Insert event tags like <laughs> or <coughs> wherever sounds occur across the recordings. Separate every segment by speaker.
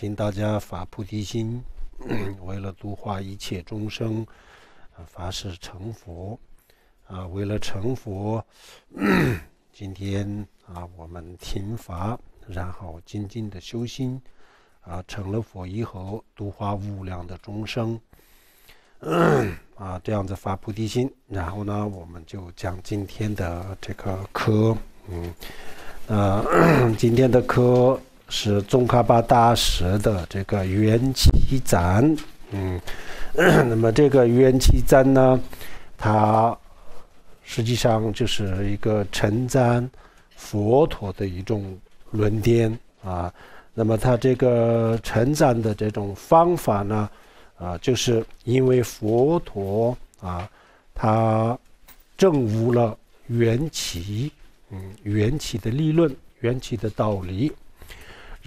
Speaker 1: 请大家发菩提心，<clears throat> 为了度化一切众生，发誓成佛。啊，为了成佛，<clears throat> 今天啊，我们听法，然后静静的修心。啊，成了佛以后，度化无量的众生。<clears throat> 啊，这样子发菩提心，然后呢，我们就讲今天的这个课。嗯，啊，今天的课。是宗喀巴大师的这个元气赞，嗯，<clears throat> 那么这个元气赞呢，它实际上就是一个称赞佛陀的一种轮颠啊。那么它这个称赞的这种方法呢，啊，就是因为佛陀啊，他证悟了缘起，嗯，缘起的理论，缘起的道理。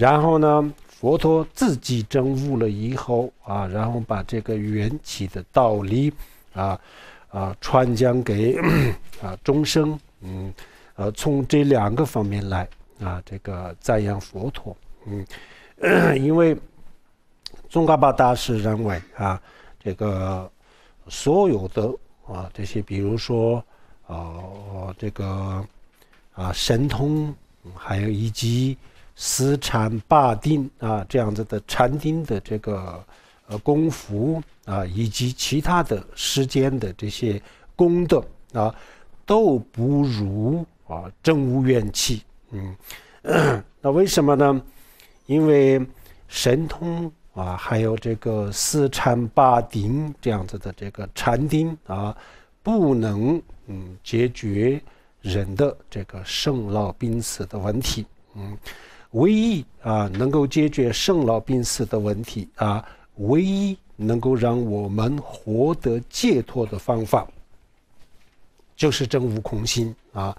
Speaker 1: 然后呢，佛陀自己证悟了以后啊，然后把这个缘起的道理啊，啊，传讲给啊众生，嗯，呃，从这两个方面来啊，这个赞扬佛陀，嗯，<coughs> 因为宗喀巴大师认为啊，这个所有的啊这些，比如说啊这个啊神通，还有以及。十禅八定啊，这样子的禅定的这个呃功夫啊，以及其他的时间的这些功德啊，都不如啊正无元气。嗯，<coughs> 那为什么呢？因为神通啊，还有这个四禅八定这样子的这个禅定啊，不能嗯解决人的这个生老病死的问题。嗯。唯一啊，能够解决生老病死的问题啊，唯一能够让我们获得解脱的方法，就是真悟空心啊。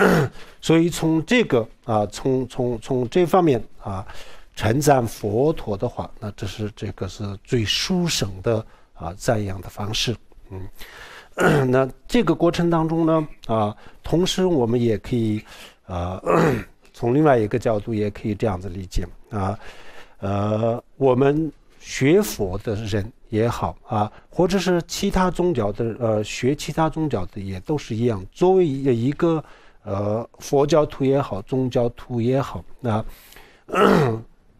Speaker 1: <clears throat> 所以从这个啊，从从从这方面啊，称赞佛陀的话，那这是这个是最殊胜的啊，赞扬的方式。嗯，<clears throat> 那这个过程当中呢啊，同时我们也可以啊。从另外一个角度也可以这样子理解啊，呃，我们学佛的人也好啊，或者是其他宗教的，呃，学其他宗教的也都是一样。作为一一个呃佛教徒也好，宗教徒也好，那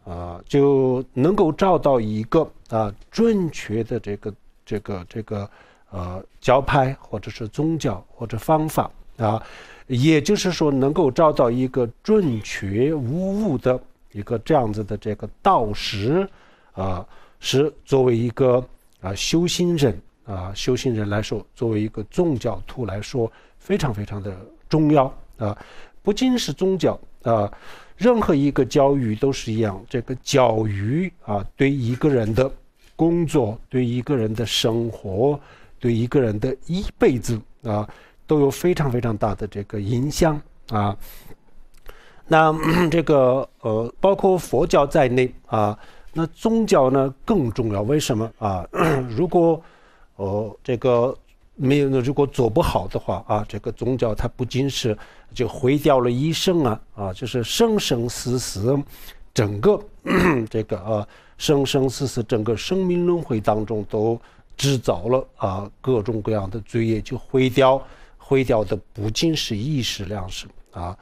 Speaker 1: 啊 <clears throat> 就能够找到一个啊准确的这个这个这个呃教派，或者是宗教或者方法。啊，也就是说，能够找到一个准确无误的一个这样子的这个道师，啊，是作为一个啊修行人啊修行人来说，作为一个宗教徒来说，非常非常的重要啊。不仅是宗教啊，任何一个教育都是一样，这个教育啊，对一个人的工作，对一个人的生活，对一个人的一辈子啊。都有非常非常大的这个影响啊。那 <clears throat> 这个呃，包括佛教在内啊，那宗教呢更重要。为什么啊？<clears throat> 如果呃这个没有，如果做不好的话啊，这个宗教它不仅是就毁掉了一生啊啊，就是生生死死，整个 <clears throat> 这个呃生生死死，整个生命轮回当中都制造了啊各种各样的罪业，就毁掉。毁掉的不仅是意识粮食啊，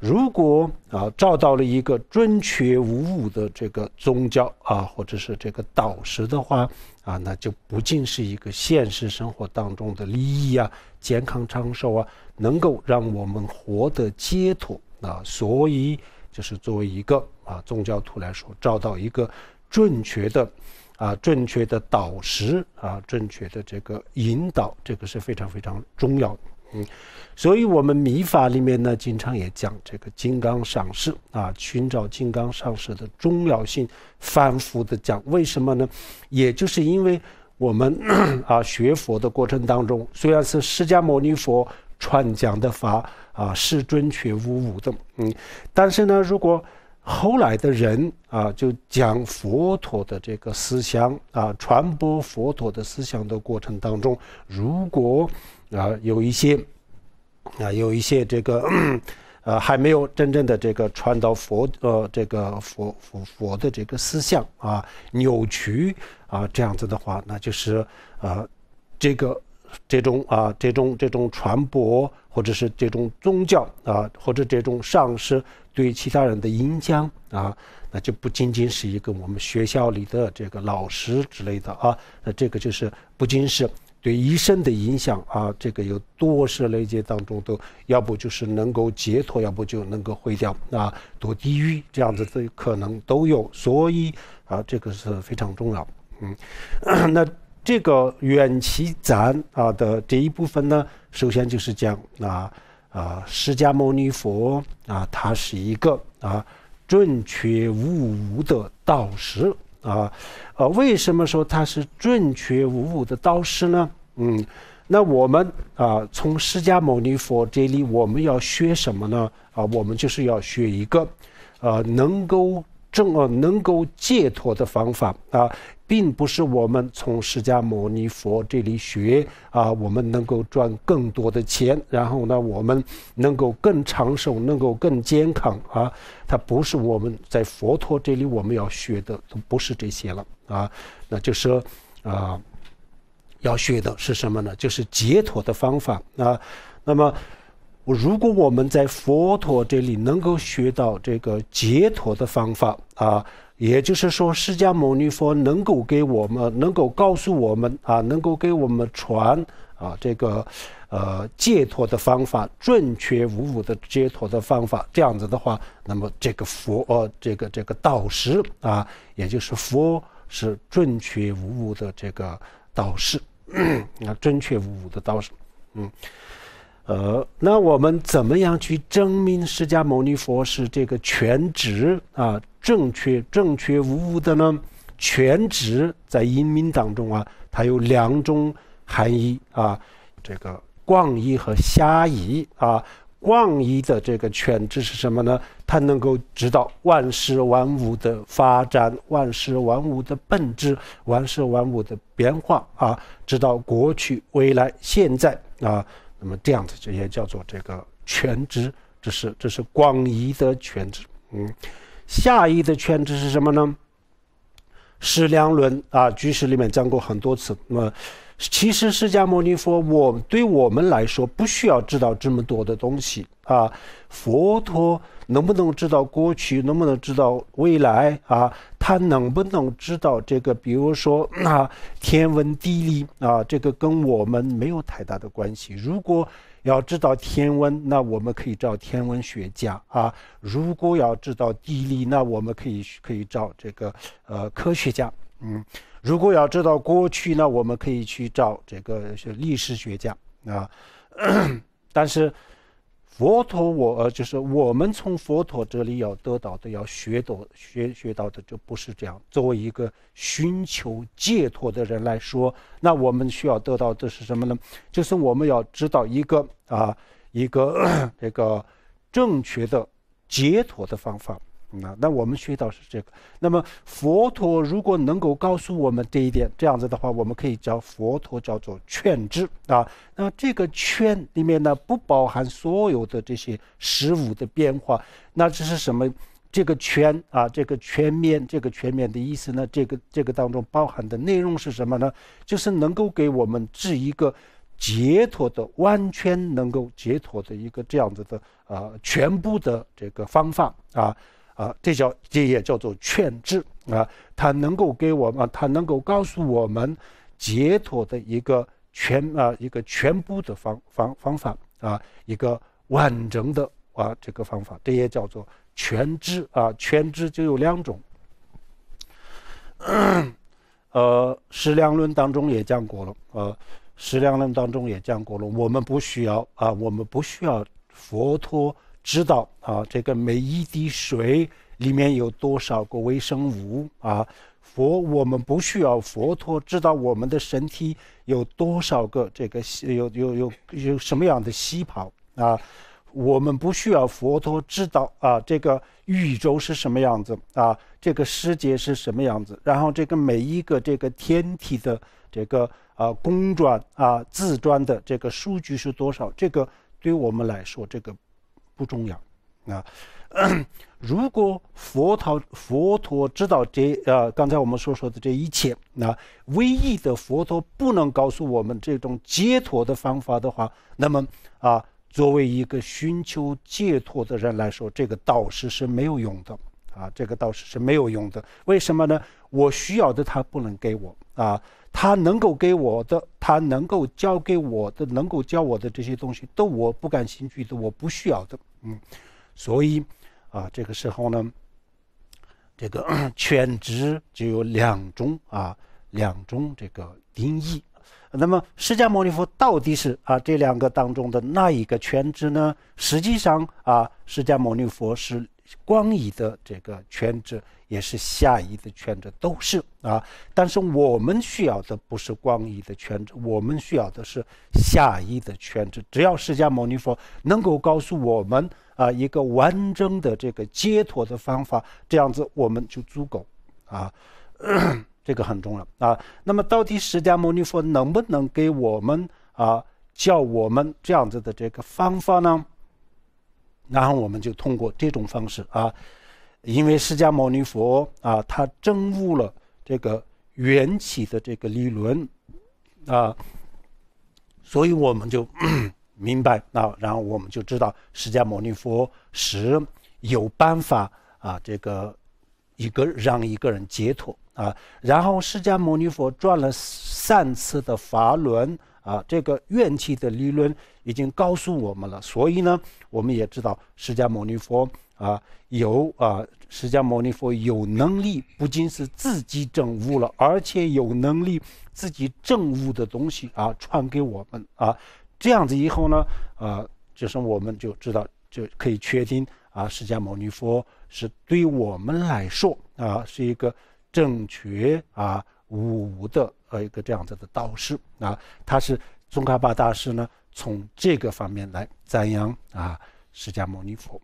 Speaker 1: 如果啊找到了一个准确无误的这个宗教啊，或者是这个导师的话啊，那就不仅是一个现实生活当中的利益啊、健康长寿啊，能够让我们活得解脱啊。所以，就是作为一个啊宗教徒来说，找到一个准确的啊、正确的导师啊、正确的这个引导，这个是非常非常重要的。嗯，所以，我们迷法里面呢，经常也讲这个金刚上师啊，寻找金刚上师的重要性，反复的讲。为什么呢？也就是因为我们 <coughs> 啊，学佛的过程当中，虽然是释迦牟尼佛传讲的法啊，是准确无误的，嗯，但是呢，如果后来的人啊，就讲佛陀的这个思想啊，传播佛陀的思想的过程当中，如果啊，有一些啊，有一些这个呃，还没有真正的这个传到佛呃，这个佛佛佛的这个思想啊，扭曲啊，这样子的话，那就是啊，这个这种啊，这种这种传播或者是这种宗教啊，或者这种上师对其他人的影响啊，那就不仅仅是一个我们学校里的这个老师之类的啊，那这个就是不仅是。对一生的影响啊，这个有多世累积当中，都要不就是能够解脱，要不就能够毁掉啊，堕地狱这样子的可能都有，所以啊，这个是非常重要。嗯，<coughs> 那这个远期咱啊的这一部分呢，首先就是讲啊啊，释迦牟尼佛啊，他是一个啊准确无误的导师。啊，呃，为什么说他是准确无误的导师呢？嗯，那我们啊，从释迦牟尼佛这里，我们要学什么呢？啊，我们就是要学一个，呃，能够正呃，能够解脱的方法啊。并不是我们从释迦牟尼佛这里学啊，我们能够赚更多的钱，然后呢，我们能够更长寿，能够更健康啊。它不是我们在佛陀这里我们要学的，不是这些了啊。那就是啊，要学的是什么呢？就是解脱的方法啊。那么，如果我们在佛陀这里能够学到这个解脱的方法啊。也就是说，释迦牟尼佛能够给我们，能够告诉我们啊，能够给我们传啊这个呃解脱的方法，准确无误的解脱的方法。这样子的话，那么这个佛呃，这个这个导师啊，也就是佛是准确无误的这个导师，啊，准确无误的导师，嗯。呃，那我们怎么样去证明释迦牟尼佛是这个全知啊、正确、正确无误的呢？全知在音明当中啊，它有两种含义啊，这个广义和狭义啊。广义的这个全知是什么呢？它能够知道万事万物的发展、万事万物的本质、万事万物的变化啊，知道过去、未来、现在啊。那么这样子，这些叫做这个全知，这是这是广义的全知。嗯，狭义的全知是什么呢？是量论啊，居士里面讲过很多次。那么其实释迦牟尼佛，我对我们来说不需要知道这么多的东西。啊，佛陀能不能知道过去？能不能知道未来？啊，他能不能知道这个？比如说啊，天文地理啊，这个跟我们没有太大的关系。如果要知道天文，那我们可以找天文学家啊；如果要知道地理，那我们可以可以找这个呃科学家。嗯，如果要知道过去，那我们可以去找这个历史学家啊。<coughs> 但是。佛陀，我呃，就是我们从佛陀这里要得到的，要学到、学学到的，就不是这样。作为一个寻求解脱的人来说，那我们需要得到的是什么呢？就是我们要知道一个啊，一个这 <coughs> 个正确的解脱的方法。那那我们学到是这个，那么佛陀如果能够告诉我们这一点，这样子的话，我们可以叫佛陀叫做劝知啊。那这个劝里面呢，不包含所有的这些事物的变化。那这是什么？这个圈啊，这个全面，这个全面的意思呢？这个这个当中包含的内容是什么呢？就是能够给我们治一个解脱的，完全能够解脱的一个这样子的呃，全部的这个方法啊。啊，这叫这也叫做劝知啊，它能够给我们，它能够告诉我们解脱的一个全啊一个全部的方方方法啊，一个完整的啊这个方法，这也叫做全知啊，全知就有两种，呃，《十量论》当中也讲过了，呃，《十量论》当中也讲过了，我们不需要啊，我们不需要佛陀。知道啊，这个每一滴水里面有多少个微生物啊？佛，我们不需要佛陀知道我们的身体有多少个这个有有有有什么样的细胞啊？我们不需要佛陀知道啊，这个宇宙是什么样子啊？这个世界是什么样子？然后这个每一个这个天体的这个啊公转啊自转的这个数据是多少？这个对我们来说，这个。不重要，啊，<coughs> 如果佛陀佛陀知道这呃刚才我们所说的这一切，那唯一的佛陀不能告诉我们这种解脱的方法的话，那么啊，作为一个寻求解脱的人来说，这个导师是没有用的啊，这个导师是没有用的，为什么呢？我需要的他不能给我啊，他能够给我的，他能够教给我的，能够教我的这些东西，都我不感兴趣的，我不需要的。嗯，所以啊，这个时候呢，这个 <coughs> 犬只就有两种啊，两种这个定义。那么释迦牟尼佛到底是啊这两个当中的那一个全知呢？实际上啊，释迦牟尼佛是。光义的这个圈子，也是下义的圈子，都是啊。但是我们需要的不是光义的圈子，我们需要的是下义的圈子。只要释迦牟尼佛能够告诉我们啊一个完整的这个解脱的方法，这样子我们就足够啊。<coughs> 这个很重要啊。那么到底释迦牟尼佛能不能给我们啊教我们这样子的这个方法呢？然后我们就通过这种方式啊，因为释迦牟尼佛啊，他证悟了这个缘起的这个理论啊，所以我们就 <coughs> 明白啊，然后我们就知道释迦牟尼佛是有办法啊，这个一个让一个人解脱啊。然后释迦牟尼佛转了三次的法轮。啊，这个怨气的理论已经告诉我们了，所以呢，我们也知道释迦牟尼佛啊有啊，释迦牟尼佛有能力，不仅是自己证悟了，而且有能力自己证悟的东西啊传给我们啊，这样子以后呢，啊，就是我们就知道就可以确定啊，释迦牟尼佛是对我们来说啊是一个正确啊无的。和一个这样子的导师啊，他是宗喀巴大师呢，从这个方面来赞扬啊释迦牟尼佛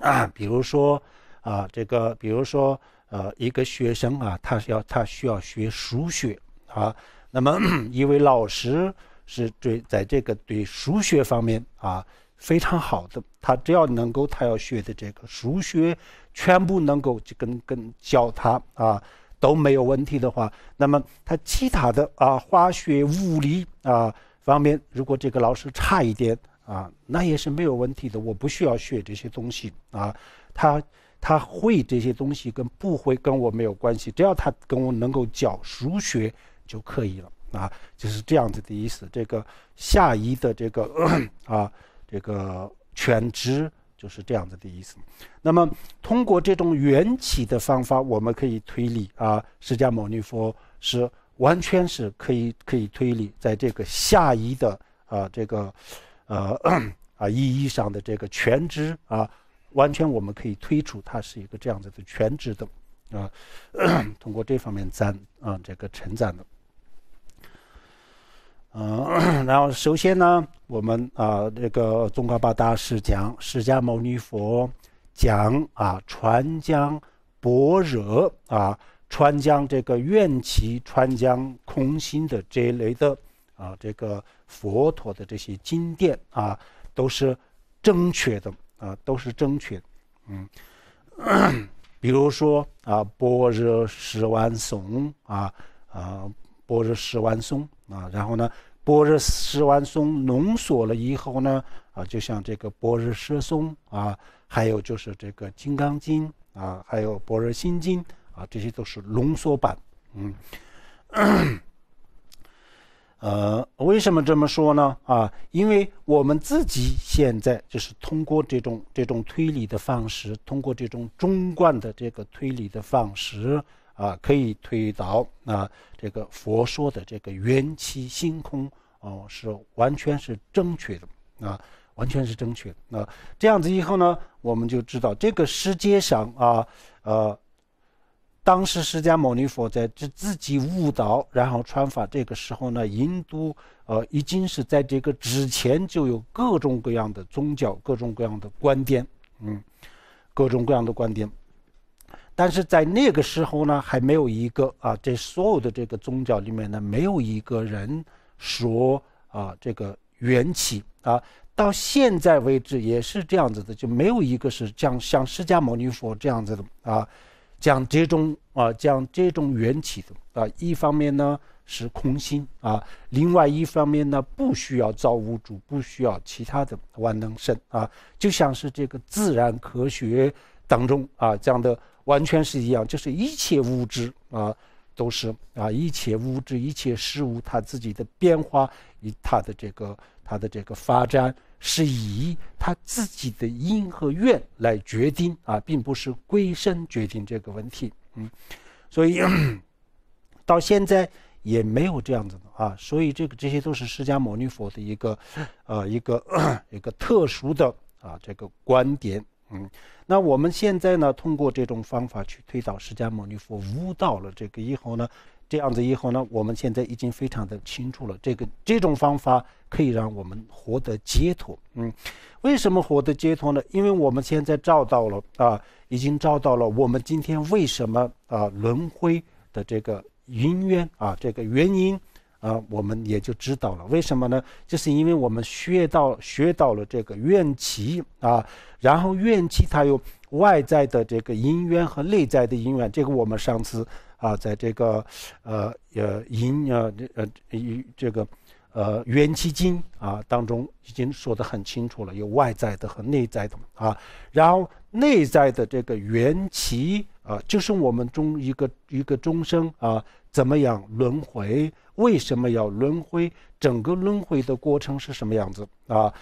Speaker 1: 啊，比如说啊这个，比如说呃一个学生啊，他要他需要学数学啊，那么 <clears throat> 一位老师是对在这个对数学方面啊非常好的，他只要能够他要学的这个数学全部能够就跟跟教他啊。都没有问题的话，那么他其他的啊，化学、物理啊方面，如果这个老师差一点啊，那也是没有问题的。我不需要学这些东西啊，他他会这些东西跟不会跟我没有关系，只要他跟我能够教数学就可以了啊，就是这样子的意思。这个下移的这个 <clears throat> 啊，这个全职就是这样子的意思，那么通过这种缘起的方法，我们可以推理啊，释迦牟尼佛是完全是可以可以推理，在这个下移的啊这个，呃啊意义上的这个全知啊，完全我们可以推出它是一个这样子的全知的啊，<coughs> 通过这方面赞啊这个成长的。嗯，<coughs> 然后首先呢，我们啊，这个《中喀八大》是讲释迦牟尼佛讲啊，川江般若啊，川江这个愿起川江空心的这一类的啊，这个佛陀的这些经典啊，都是正确的啊，都是正确的。嗯，<coughs> 比如说啊，般若十万颂啊啊，般若十万颂啊，然后呢。般若十万松浓缩了以后呢，啊，就像这个般若奢松啊，还有就是这个金刚经啊，还有般若心经啊，这些都是浓缩版。嗯，<coughs> 呃，为什么这么说呢？啊，因为我们自己现在就是通过这种这种推理的方式，通过这种中观的这个推理的方式。啊，可以推导，啊，这个佛说的这个缘起性空，哦，是完全是正确的，啊，完全是正确的。那这样子以后呢，我们就知道这个世界上啊，呃，当时释迦牟尼佛在自自己悟道，然后传法。这个时候呢，印度呃，已经是在这个之前就有各种各样的宗教，各种各样的观点，嗯，各种各样的观点。但是在那个时候呢，还没有一个啊，这所有的这个宗教里面呢，没有一个人说啊，这个缘起啊，到现在为止也是这样子的，就没有一个是像像释迦牟尼佛这样子的啊，讲这种啊讲这种缘起的啊。一方面呢是空心啊，另外一方面呢不需要造物主，不需要其他的万能神啊，就像是这个自然科学当中啊这样的。完全是一样，就是一切物质啊，都是啊，一切物质、一切事物，它自己的变化与它的这个、它的这个发展，是以它自己的因和愿来决定啊，并不是归身决定这个问题。嗯，所以到现在也没有这样子的啊，所以这个这些都是释迦牟尼佛的一个呃一个 <coughs> 一个特殊的啊这个观点。嗯，那我们现在呢，通过这种方法去推导释迦牟尼佛悟到了这个以后呢，这样子以后呢，我们现在已经非常的清楚了，这个这种方法可以让我们获得解脱。嗯，为什么获得解脱呢？因为我们现在照到了啊，已经照到了我们今天为什么啊轮回的这个因缘啊这个原因。啊，我们也就知道了为什么呢？就是因为我们学到学到了这个怨气啊，然后怨气它有外在的这个因缘和内在的因缘，这个我们上次啊，在这个呃呃因呃呃这个呃缘气经啊当中已经说得很清楚了，有外在的和内在的啊，然后内在的这个缘起啊，就是我们中一个一个众生啊。怎么样轮回？为什么要轮回？整个轮回的过程是什么样子啊？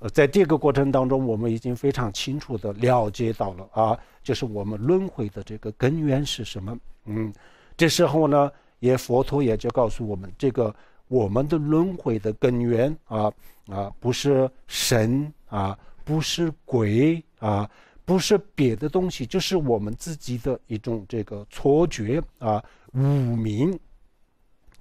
Speaker 1: 呃，在这个过程当中，我们已经非常清楚的了解到了啊，就是我们轮回的这个根源是什么？嗯，这时候呢，也佛陀也就告诉我们，这个我们的轮回的根源啊啊，不是神啊，不是鬼啊，不是别的东西，就是我们自己的一种这个错觉啊。五名，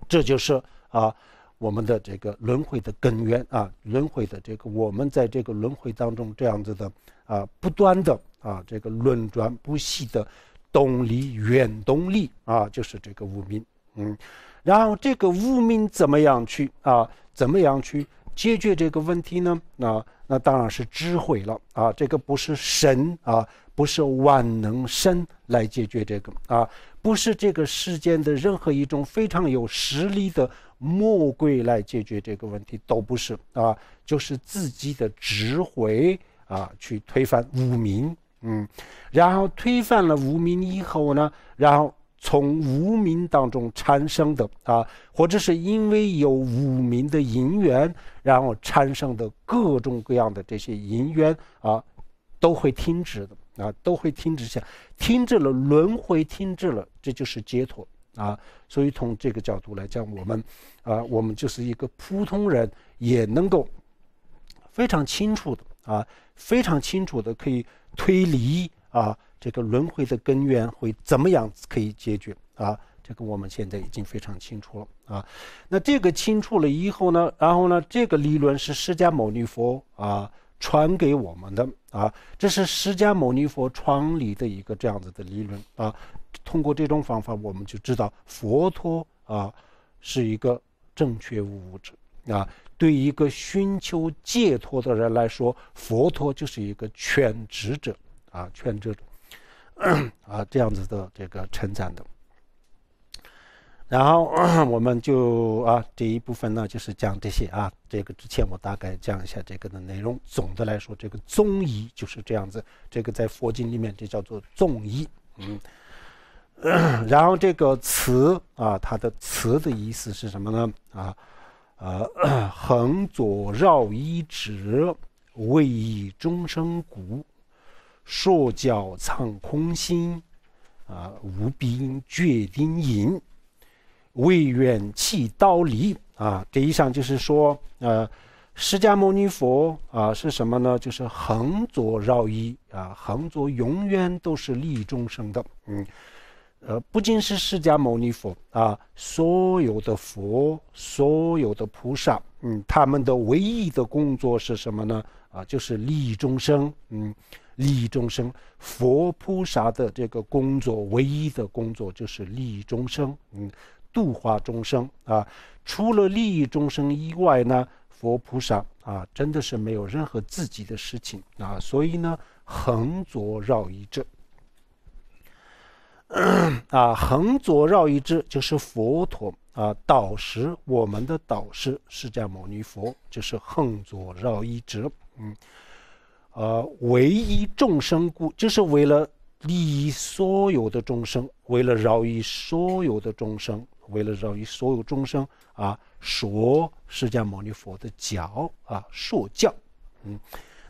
Speaker 1: 这就是啊，我们的这个轮回的根源啊，轮回的这个我们在这个轮回当中这样子的啊，不断的啊，这个轮转不息的动力、原动力啊，就是这个五名。嗯，然后这个五名怎么样去啊？怎么样去解决这个问题呢？啊，那当然是智慧了啊，这个不是神啊，不是万能神来解决这个啊。不是这个世间的任何一种非常有实力的墨鬼来解决这个问题，都不是啊，就是自己的智慧啊，去推翻无名，嗯，然后推翻了无名以后呢，然后从无名当中产生的啊，或者是因为有无名的因缘，然后产生的各种各样的这些因缘啊，都会停止的。啊，都会停止下，停止了，轮回停止了，这就是解脱啊。所以从这个角度来讲，我们，啊，我们就是一个普通人，也能够非常清楚的啊，非常清楚的可以推理啊，这个轮回的根源会怎么样可以解决啊？这个我们现在已经非常清楚了啊。那这个清楚了以后呢，然后呢，这个理论是释迦牟尼佛啊。传给我们的啊，这是释迦牟尼佛创立的一个这样子的理论啊。通过这种方法，我们就知道佛陀啊是一个正确无误者啊。对一个寻求解脱的人来说，佛陀就是一个全职者啊，职者啊这样子的这个称赞的。然后 <clears throat> 我们就啊这一部分呢，就是讲这些啊。这个之前我大概讲一下这个的内容。总的来说，这个宗医就是这样子。这个在佛经里面，这叫做“纵意”。嗯，<clears throat> 然后这个词啊，它的词的意思是什么呢？啊，呃，<clears throat> 横左绕一指，未以终生骨；说角藏空心，啊，无鼻音绝银。为远弃刀离啊！第一项就是说，呃，释迦牟尼佛啊，是什么呢？就是恒作饶一啊，恒作永远都是利益众生的。嗯，呃，不仅是释迦牟尼佛啊，所有的佛，所有的菩萨，嗯，他们的唯一的工作是什么呢？啊，就是利益众生。嗯，利益众生，佛菩萨的这个工作，唯一的工作就是利益众生。嗯。度化众生啊！除了利益众生以外呢，佛菩萨啊，真的是没有任何自己的事情啊。所以呢，横着绕一指，<clears throat> 啊，横左绕一指就是佛陀啊，导师，我们的导师释迦牟尼佛就是横左绕一指。嗯，呃，唯一众生故，就是为了利益所有的众生，为了饶益所有的众生。为了让你所有众生啊，说释迦牟尼佛的教啊，说教，嗯，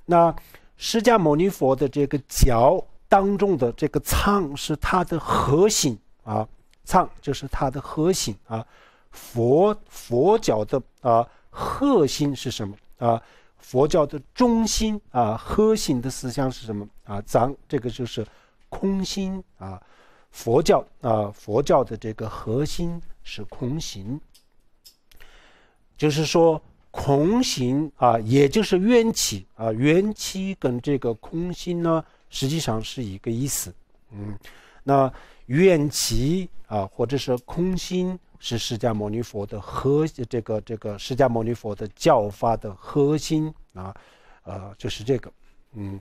Speaker 1: 那释迦牟尼佛的这个教当中的这个藏是它的核心啊，藏就是它的核心啊，佛佛教的啊核心是什么啊？佛教的中心啊，核心的思想是什么啊？藏这个就是空心啊。佛教啊，佛教的这个核心是空行，就是说空行啊，也就是缘起啊，缘起跟这个空心呢，实际上是一个意思。嗯，那缘起啊，或者是空心，是释迦牟尼佛的核心，这个这个释迦牟尼佛的教法的核心啊，呃，就是这个，嗯。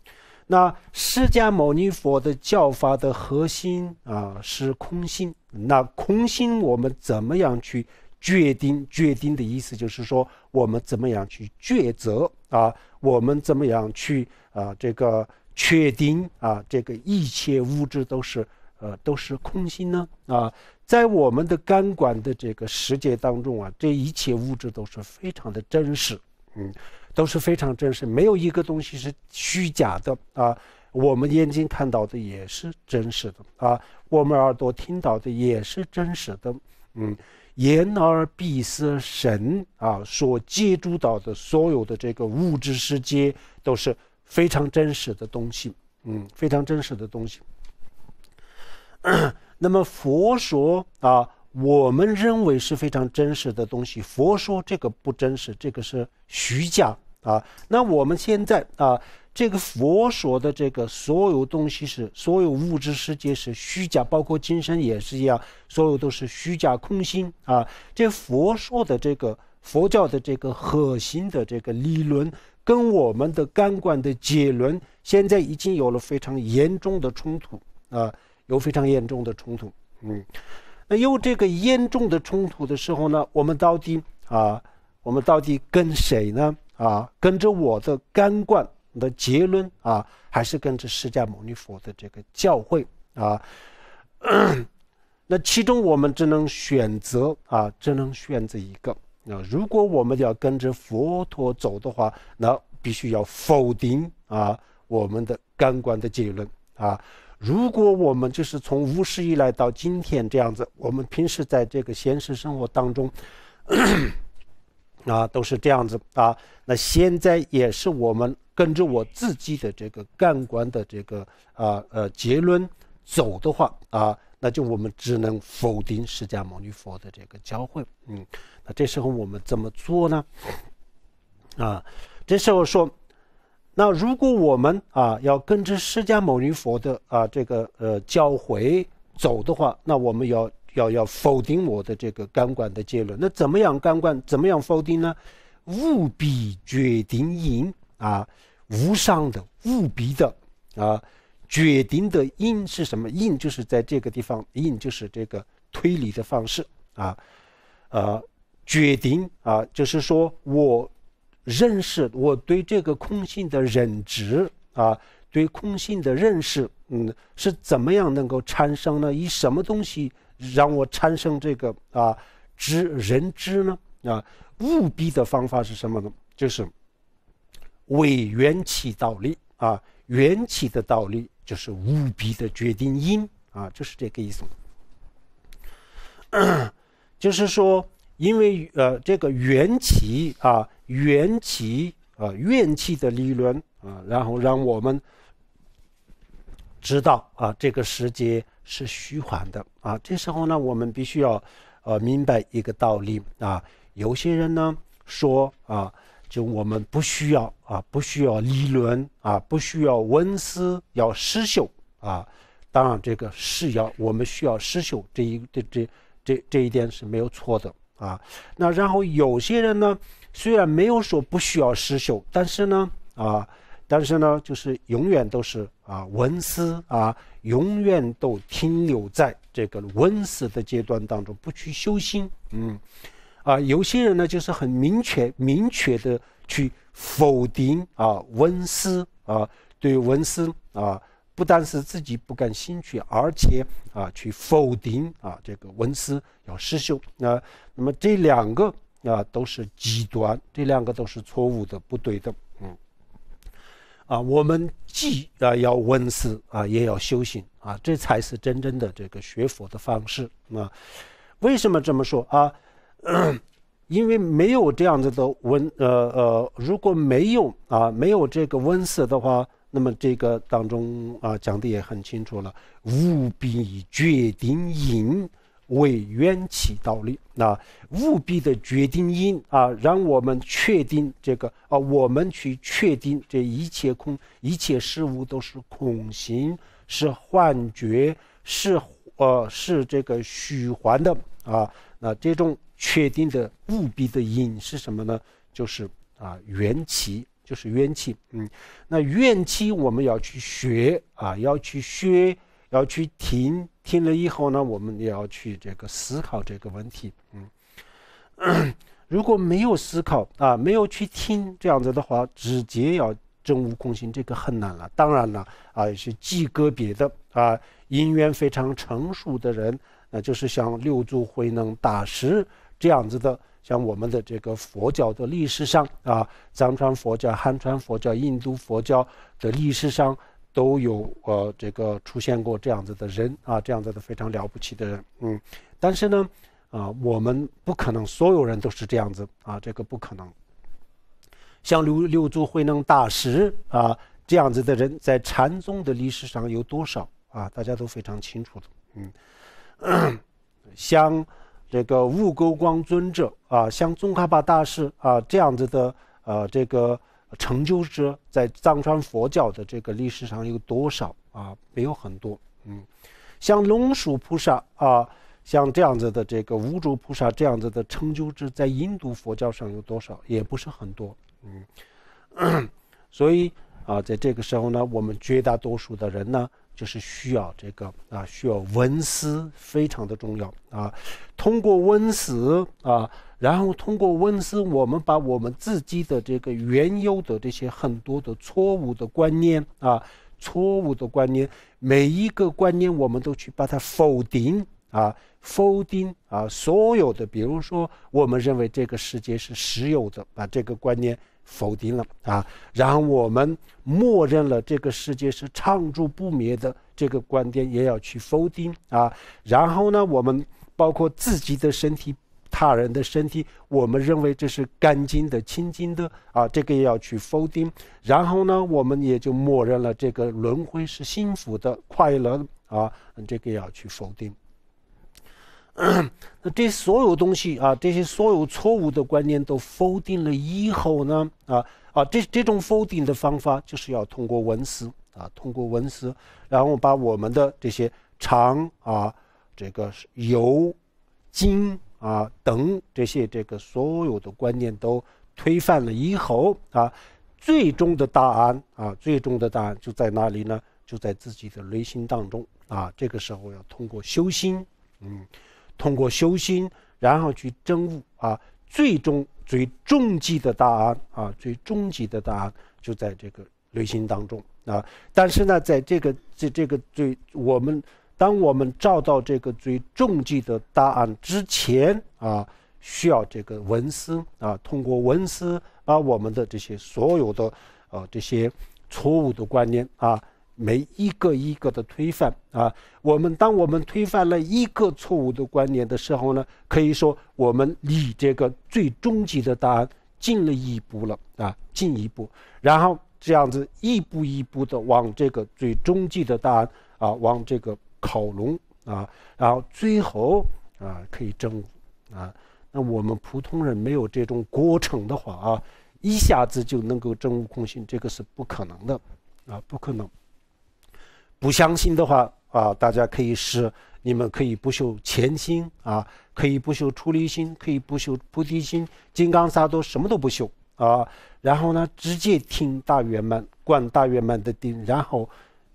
Speaker 1: 那释迦牟尼佛的教法的核心啊是空心。那空心我们怎么样去决定？决定的意思就是说我们怎么样去抉择啊？我们怎么样去啊这个确定啊这个一切物质都是呃都是空心呢？啊，在我们的感官的这个世界当中啊，这一切物质都是非常的真实。嗯。都是非常真实，没有一个东西是虚假的啊！我们眼睛看到的也是真实的啊，我们耳朵听到的也是真实的。嗯，眼耳鼻舌身啊，所接触到的所有的这个物质世界都是非常真实的东西，嗯，非常真实的东西。<coughs> 那么佛说啊。我们认为是非常真实的东西。佛说这个不真实，这个是虚假啊。那我们现在啊，这个佛说的这个所有东西是所有物质世界是虚假，包括今生也是一样，所有都是虚假空心啊。这佛说的这个佛教的这个核心的这个理论，跟我们的感官的结论现在已经有了非常严重的冲突啊，有非常严重的冲突。嗯。那有这个严重的冲突的时候呢，我们到底啊，我们到底跟谁呢？啊，跟着我的干观的结论啊，还是跟着释迦牟尼佛的这个教会啊？那其中我们只能选择啊，只能选择一个啊。如果我们要跟着佛陀走的话，那必须要否定啊我们的感官的结论啊。如果我们就是从无始以来到今天这样子，我们平时在这个现实生活当中，啊，都是这样子啊。那现在也是我们跟着我自己的这个感官的这个啊呃结论走的话啊，那就我们只能否定释迦牟尼佛的这个教诲。嗯，那这时候我们怎么做呢？啊，这时候说。那如果我们啊要跟着释迦牟尼佛的啊这个呃教诲走的话，那我们要要要否定我的这个感官的结论。那怎么样感官？怎么样否定呢？务必决定因啊，无上的务必的啊，决定的因是什么？因就是在这个地方，因就是这个推理的方式啊，呃，决定啊，就是说我。认识我对这个空性的认知啊，对空性的认识，嗯，是怎么样能够产生呢？以什么东西让我产生这个啊知人知呢？啊，务必的方法是什么呢？就是，为缘起道理啊，缘起的道理就是务必的决定因啊，就是这个意思。<coughs> 就是说，因为呃，这个缘起啊。缘起啊，怨气的理论啊，然后让我们知道啊，这个世界是虚幻的啊。这时候呢，我们必须要呃明白一个道理啊。有些人呢说啊，就我们不需要啊，不需要理论啊，不需要文思，要实修啊。当然，这个是要我们需要实修这一这这这这一点是没有错的啊。那然后有些人呢？虽然没有说不需要施修，但是呢，啊，但是呢，就是永远都是啊文思啊，永远都停留在这个文思的阶段当中，不去修心。嗯，啊，有些人呢，就是很明确、明确的去否定啊文思啊，对文思啊，不但是自己不感兴趣，而且啊，去否定啊这个文思要失修。那那么这两个。啊，都是极端，这两个都是错误的，不对的。嗯，啊，我们既啊要温思啊，也要修行啊，这才是真正的这个学佛的方式啊。为什么这么说啊？<clears throat> 因为没有这样子的温，呃呃，如果没有啊，没有这个温思的话，那么这个当中啊讲的也很清楚了，无必决定因。为冤起道立。那务必的决定因啊，让我们确定这个啊，我们去确定这一切空，一切事物都是空形，是幻觉，是呃，是这个虚幻的啊。那这种确定的务必的因是什么呢？就是啊，缘起，就是缘起。嗯，那缘起我们要去学啊，要去学。要去听听了以后呢，我们也要去这个思考这个问题。嗯，<clears throat> 如果没有思考啊，没有去听这样子的话，直接要证悟空性，这个很难了。当然了，啊，是极个别的啊，因缘非常成熟的人，那就是像六祖慧能大师这样子的，像我们的这个佛教的历史上啊，藏传佛教、汉传佛教、印度佛教的历史上。都有呃，这个出现过这样子的人啊，这样子的非常了不起的人，嗯，但是呢，啊，我们不可能所有人都是这样子啊，这个不可能。像六六祖慧能大师啊，这样子的人在禅宗的历史上有多少啊？大家都非常清楚的，嗯，<coughs> 像这个悟空光尊者啊，像宗喀巴大师啊，这样子的呃，这个。成就者在藏传佛教的这个历史上有多少啊？没有很多，嗯，像龙树菩萨啊，像这样子的这个无主菩萨这样子的成就者，在印度佛教上有多少？也不是很多，嗯，<clears throat> 所以啊，在这个时候呢，我们绝大多数的人呢，就是需要这个啊，需要温思，非常的重要啊，通过温思啊。然后通过温思，我们把我们自己的这个原有的这些很多的错误的观念啊，错误的观念，每一个观念我们都去把它否定啊，否定啊，所有的，比如说我们认为这个世界是实有的，把这个观念否定了啊，然后我们默认了这个世界是常住不灭的这个观点也要去否定啊，然后呢，我们包括自己的身体。他人的身体，我们认为这是干净的、清净的啊，这个要去否定。然后呢，我们也就默认了这个轮回是幸福的、快乐的啊，这个要去否定。<clears throat> 那这所有东西啊，这些所有错误的观念都否定了以后呢，啊啊，这这种否定的方法就是要通过文思啊，通过文思，然后把我们的这些长啊，这个由经。啊，等这些这个所有的观念都推翻了以后啊，最终的答案啊，最终的答案就在哪里呢？就在自己的内心当中啊。这个时候要通过修心，嗯，通过修心，然后去证悟啊，最终最终极的答案啊，最终极的答案就在这个内心当中啊。但是呢，在这个这这个最我们。当我们找到这个最终极的答案之前啊，需要这个文思啊，通过文思把我们的这些所有的呃这些错误的观念啊，每一个一个的推翻啊。我们当我们推翻了一个错误的观念的时候呢，可以说我们离这个最终极的答案近了一步了啊，进一步。然后这样子一步一步的往这个最终极的答案啊，往这个。考龙啊，然后最后啊，可以证悟啊。那我们普通人没有这种过程的话啊，一下子就能够证悟空性，这个是不可能的啊，不可能。不相信的话啊，大家可以是你们可以不修前心啊，可以不修出离心，可以不修菩提心，金刚萨埵什么都不修啊。然后呢，直接听大圆满，观大圆满的定，然后。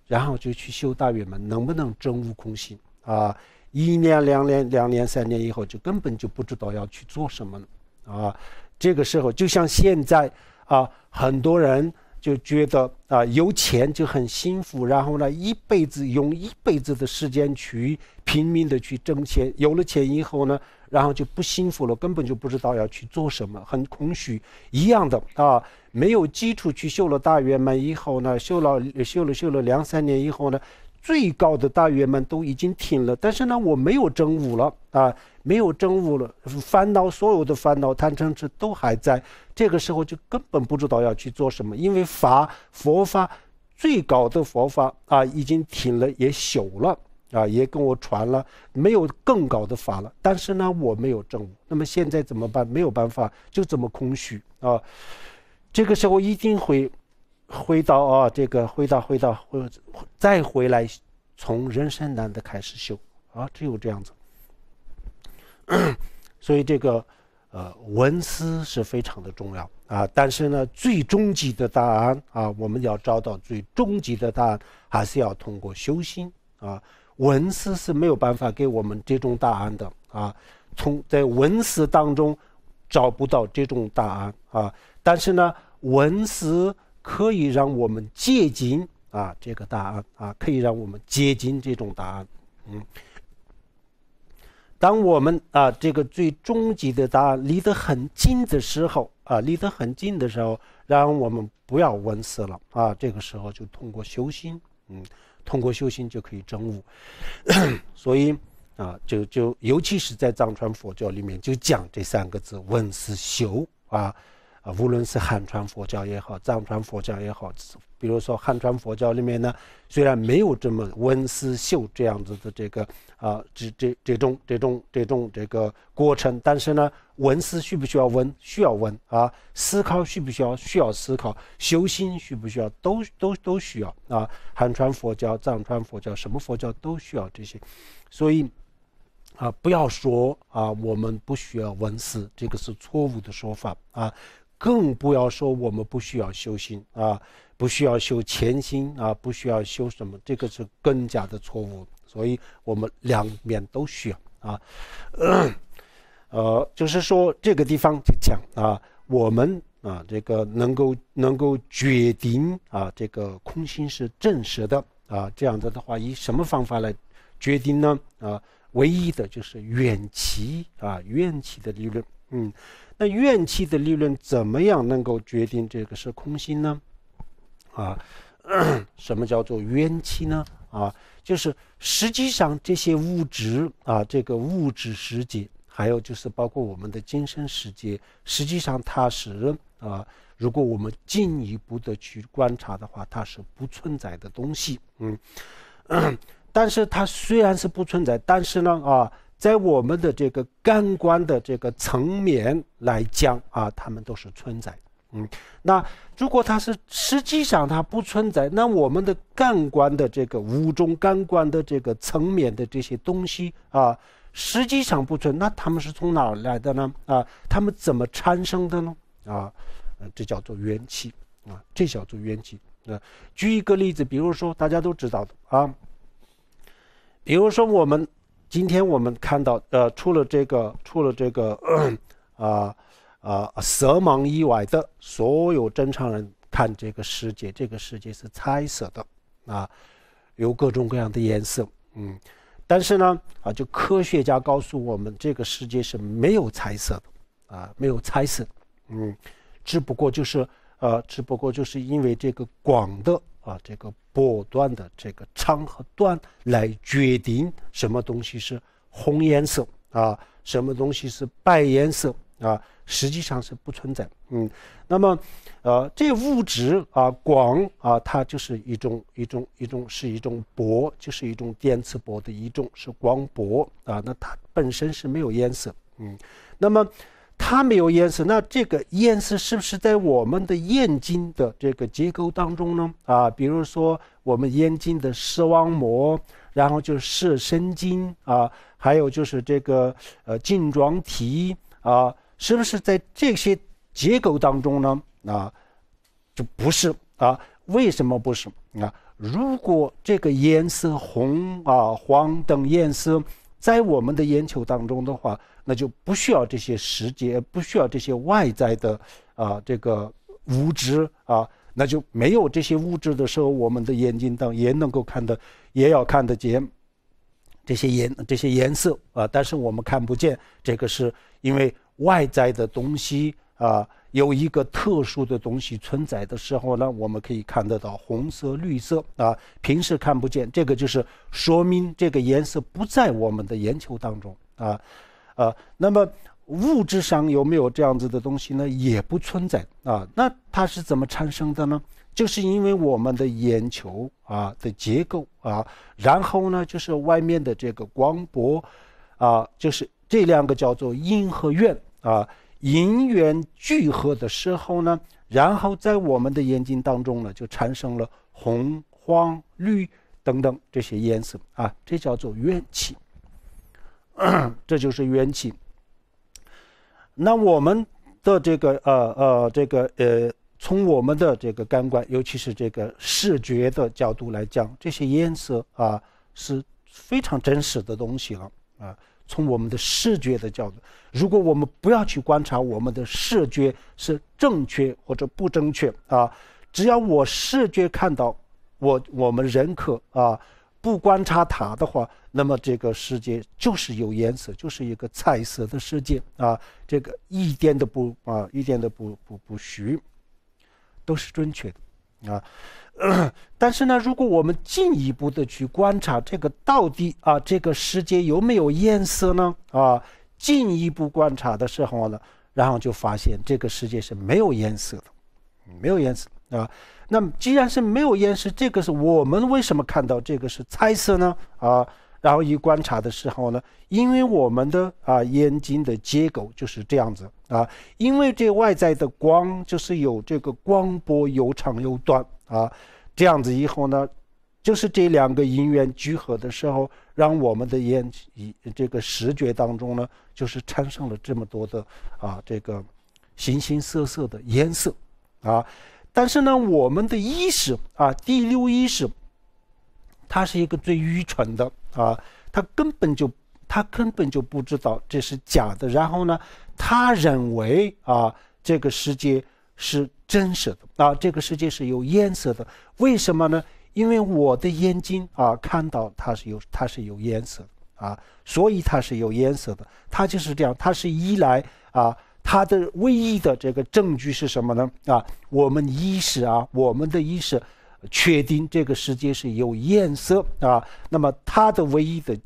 Speaker 1: 然后就去修大圆满，能不能证悟空性啊？一年、两年、两年、三年以后，就根本就不知道要去做什么了啊！这个时候就像现在啊，很多人就觉得啊，有钱就很幸福，然后呢，一辈子用一辈子的时间去拼命的去挣钱，有了钱以后呢，然后就不幸福了，根本就不知道要去做什么，很空虚一样的啊。没有基础去修了大圆满以后呢，修了修了修了两三年以后呢，最高的大圆满都已经停了，但是呢，我没有真悟了啊，没有真悟了，烦恼所有的烦恼贪嗔痴都还在，这个时候就根本不知道要去做什么，因为法佛法最高的佛法啊已经停了也朽了啊也跟我传了，没有更高的法了，但是呢我没有证悟，那么现在怎么办？没有办法，就这么空虚啊。这个时候一定会回到啊，这个回到回到回再回来从人生难得开始修啊，只有这样子。<clears throat> 所以这个呃，文思是非常的重要啊。但是呢，最终极的答案啊，我们要找到最终极的答案，还是要通过修心啊。文思是没有办法给我们这种答案的啊。从在文思当中找不到这种答案啊。但是呢，文思可以让我们接近啊这个答案啊，可以让我们接近这种答案。嗯，当我们啊这个最终极的答案离得很近的时候啊，离得很近的时候，让我们不要闻思了啊。这个时候就通过修心，嗯，通过修心就可以证悟。<coughs> 所以啊，就就尤其是在藏传佛教里面，就讲这三个字：闻思修啊。啊，无论是汉传佛教也好，藏传佛教也好，比如说汉传佛教里面呢，虽然没有这么文思秀这样子的这个啊，这这这种这种这种这个过程，但是呢，文思需不需要文？需要文啊，思考需不需要？需要思考，修心需不需要？都都都需要啊！汉传佛教、藏传佛教，什么佛教都需要这些，所以啊，不要说啊，我们不需要文思，这个是错误的说法啊。更不要说我们不需要修心啊，不需要修潜心啊，不需要修什么，这个是更加的错误。所以我们两面都需要啊，<coughs> 呃，就是说这个地方就讲啊，我们啊这个能够能够决定啊这个空心是真实的啊，这样子的话以什么方法来决定呢？啊，唯一的就是远期啊，远期的理论，嗯。那怨气的利润怎么样能够决定这个是空心呢？啊，什么叫做怨气呢？啊，就是实际上这些物质啊，这个物质世界，还有就是包括我们的精神世界，实际上它是啊，如果我们进一步的去观察的话，它是不存在的东西。嗯，<coughs> 但是它虽然是不存在，但是呢，啊。在我们的这个感官的这个层面来讲啊，它们都是存在嗯，那如果它是实际上它不存在，那我们的感官的这个五种感官的这个层面的这些东西啊，实际上不存，那它们是从哪儿来的呢？啊，它们怎么产生的呢？啊，这叫做元气啊，这叫做元气。那举一个例子，比如说大家都知道的啊，比如说我们。今天我们看到，呃，除了这个，除了这个，啊 <clears throat> 啊，色盲以外的，所有正常人看这个世界，这个世界是彩色的，啊，有各种各样的颜色，嗯，但是呢，啊，就科学家告诉我们，这个世界是没有彩色的，啊，没有彩色，嗯，只不过就是，呃，只不过就是因为这个广的。啊，这个波段的这个长和短来决定什么东西是红颜色啊，什么东西是白颜色啊，实际上是不存在。嗯，那么，呃，这物质啊，光啊，它就是一种一种一种是一种波，就是一种电磁波的一种，是光波啊。那它本身是没有颜色。嗯，那么。它没有颜色，那这个颜色是不是在我们的眼睛的这个结构当中呢？啊，比如说我们眼睛的视网膜，然后就是视神经啊，还有就是这个呃晶状体啊，是不是在这些结构当中呢？啊，就不是啊？为什么不是？啊，如果这个颜色红啊、黄等颜色在我们的眼球当中的话。那就不需要这些时间，不需要这些外在的，啊，这个物质啊，那就没有这些物质的时候，我们的眼睛当也能够看得，也要看得见，这些颜这些颜色啊，但是我们看不见，这个是因为外在的东西啊，有一个特殊的东西存在的时候呢，我们可以看得到红色、绿色啊，平时看不见，这个就是说明这个颜色不在我们的眼球当中啊。呃，那么物质上有没有这样子的东西呢？也不存在啊。那它是怎么产生的呢？就是因为我们的眼球啊的结构啊，然后呢，就是外面的这个光波，啊，就是这两个叫做因和怨啊，因缘聚合的时候呢，然后在我们的眼睛当中呢，就产生了红、黄、绿等等这些颜色啊，这叫做怨气。<clears throat> 这就是缘起。那我们的这个呃呃这个呃，从我们的这个感官，尤其是这个视觉的角度来讲，这些颜色啊是非常真实的东西了啊。从我们的视觉的角度，如果我们不要去观察我们的视觉是正确或者不正确啊，只要我视觉看到，我我们认可啊。不观察它的话，那么这个世界就是有颜色，就是一个彩色的世界啊。这个一点都不啊，一点都不不不虚，都是准确的啊。<clears throat> 但是呢，如果我们进一步的去观察这个到底啊，这个世界有没有颜色呢？啊，进一步观察的时候呢，然后就发现这个世界是没有颜色的，没有颜色。啊，那么既然是没有烟是，这个是我们为什么看到这个是彩色呢？啊，然后一观察的时候呢，因为我们的啊眼睛的结构就是这样子啊，因为这外在的光就是有这个光波有长有短啊，这样子以后呢，就是这两个因缘聚合的时候，让我们的眼一这个视觉当中呢，就是产生了这么多的啊这个形形色色的颜色，啊。但是呢，我们的意识啊，第六意识，它是一个最愚蠢的啊，它根本就，它根本就不知道这是假的。然后呢，他认为啊，这个世界是真实的啊，这个世界是有颜色的。为什么呢？因为我的眼睛啊，看到它是有，它是有颜色啊，所以它是有颜色的。它就是这样，它是依赖啊。他的唯一的这个证据是什么呢？啊，我们意识啊，我们的意识确定这个世界是有颜色啊。那么他的唯一的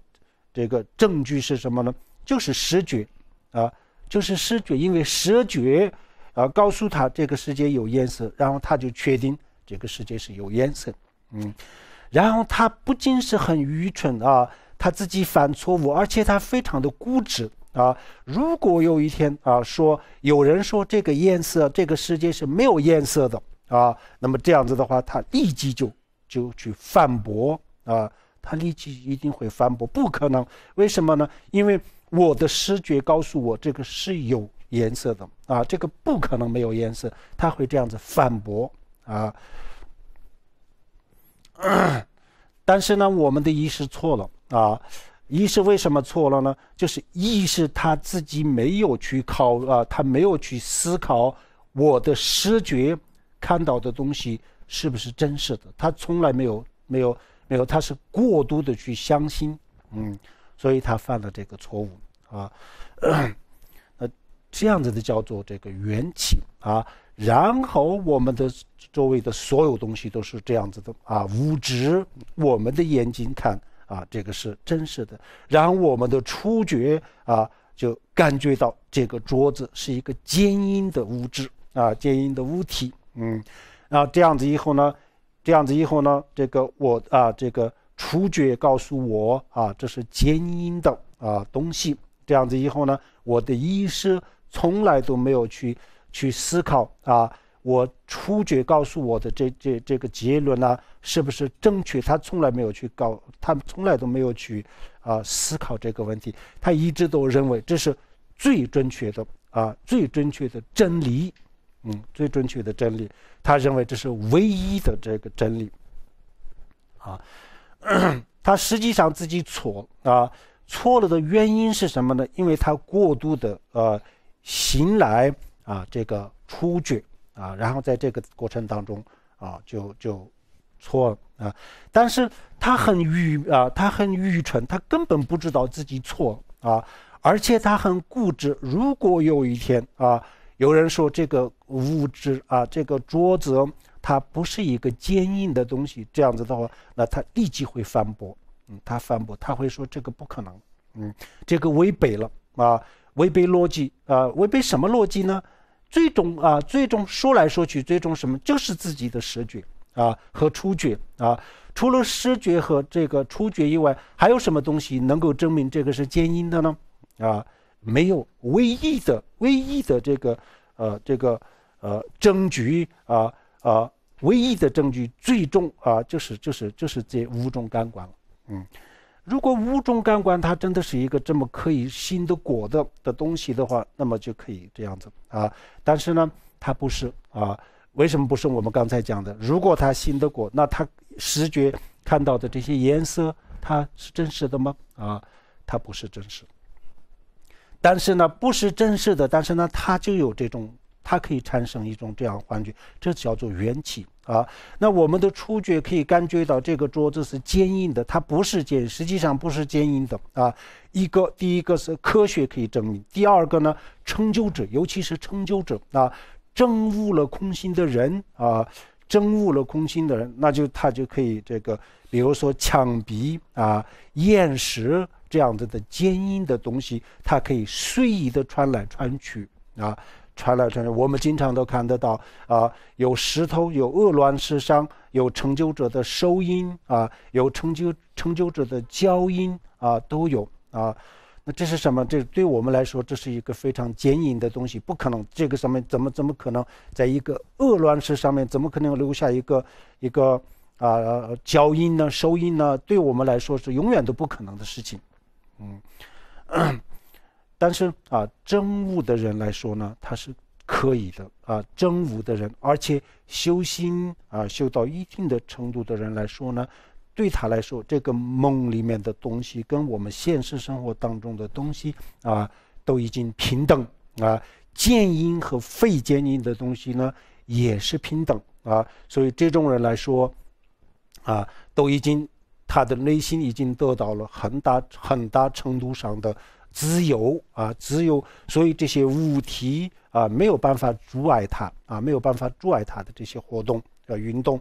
Speaker 1: 这个证据是什么呢？就是视觉，啊，就是视觉，因为视觉啊告诉他这个世界有颜色，然后他就确定这个世界是有颜色。嗯，然后他不仅是很愚蠢啊，他自己犯错误，而且他非常的固执。啊，如果有一天啊，说有人说这个颜色，这个世界是没有颜色的啊，那么这样子的话，他立即就就去反驳啊，他立即一定会反驳，不可能，为什么呢？因为我的视觉告诉我这个是有颜色的啊，这个不可能没有颜色，他会这样子反驳啊。但是呢，我们的意识错了啊。一是为什么错了呢？就是一是他自己没有去考啊，他没有去思考我的视觉看到的东西是不是真实的，他从来没有没有没有，他是过度的去相信，嗯，所以他犯了这个错误啊，呃，<clears throat> 这样子的叫做这个缘起啊，然后我们的周围的所有东西都是这样子的啊，无知，我们的眼睛看。啊，这个是真实的，然后我们的触觉啊，就感觉到这个桌子是一个坚硬的物质啊，坚硬的物体。嗯，然后这样子以后呢，这样子以后呢，这个我啊，这个触觉告诉我啊，这是坚硬的啊东西。这样子以后呢，我的意识从来都没有去去思考啊。我初觉告诉我的这这这个结论呢，是不是正确？他从来没有去告，他从来都没有去啊思考这个问题。他一直都认为这是最准确的啊，最准确的真理，嗯，最准确的真理。他认为这是唯一的这个真理，啊，<coughs> 他实际上自己错啊，错了的原因是什么呢？因为他过度的呃行来啊这个初觉。啊，然后在这个过程当中，啊，就就错啊，但是他很愚啊，他很愚蠢，他根本不知道自己错啊，而且他很固执。如果有一天啊，有人说这个物质啊，这个桌子它不是一个坚硬的东西，这样子的话，那他立即会反驳，嗯，他反驳，他会说这个不可能，嗯，这个违背了啊，违背逻辑啊，违背什么逻辑呢？最终啊，最终说来说去，最终什么就是自己的视觉啊和触觉啊。除了视觉和这个触觉以外，还有什么东西能够证明这个是坚硬的呢？啊，没有唯一的唯一的这个，呃，这个呃证据啊啊，唯一的证据最终啊就是就是就是这五种感官嗯。如果五种感官它真的是一个这么可以信的果的的东西的话，那么就可以这样子啊。但是呢，它不是啊。为什么不是？我们刚才讲的，如果它信的果，那它视觉看到的这些颜色，它是真实的吗？啊，它不是真实。但是呢，不是真实的，但是呢，它就有这种。它可以产生一种这样幻觉，这叫做缘起啊。那我们的触觉可以感觉到这个桌子是坚硬的，它不是坚，实际上不是坚硬的啊。一个，第一个是科学可以证明；第二个呢，成就者，尤其是成就者啊，证悟了空心的人啊，证悟了空心的人，那就他就可以这个，比如说墙壁啊、岩石这样子的坚硬的东西，它可以随意的穿来穿去啊。传来传去，我们经常都看得到啊，有石头，有鹅卵石上有成就者的收音啊，有成就成就者的交音啊，都有啊。那这是什么？这对我们来说，这是一个非常坚硬的东西，不可能。这个上面怎么怎么可能，在一个鹅卵石上面，怎么可能留下一个一个啊脚印呢、收音呢？对我们来说是永远都不可能的事情。嗯。但是啊，真悟的人来说呢，他是可以的啊。真悟的人，而且修心啊，修到一定的程度的人来说呢，对他来说，这个梦里面的东西跟我们现实生活当中的东西啊，都已经平等啊。见因和非见因的东西呢，也是平等啊。所以这种人来说，啊，都已经他的内心已经得到了很大很大程度上的。自由啊，自由！所以这些物体啊，没有办法阻碍它啊，没有办法阻碍它的这些活动、呃运动，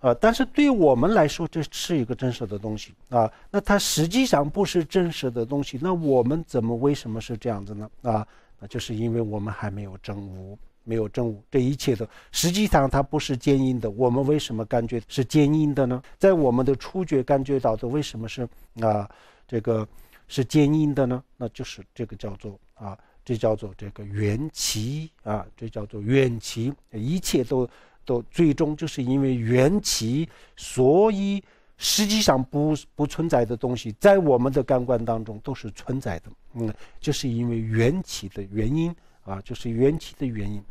Speaker 1: 啊。但是对我们来说，这是一个真实的东西啊。那它实际上不是真实的东西。那我们怎么、为什么是这样子呢？啊，那就是因为我们还没有证悟，没有证物，这一切的实际上它不是坚硬的。我们为什么感觉是坚硬的呢？在我们的触觉感觉到的为什么是啊这个？是坚硬的呢，那就是这个叫做啊，这叫做这个缘起啊，这叫做缘起，一切都都最终就是因为缘起，所以实际上不不存在的东西，在我们的感官当中都是存在的，嗯，就是因为缘起的原因啊，就是缘起的原因，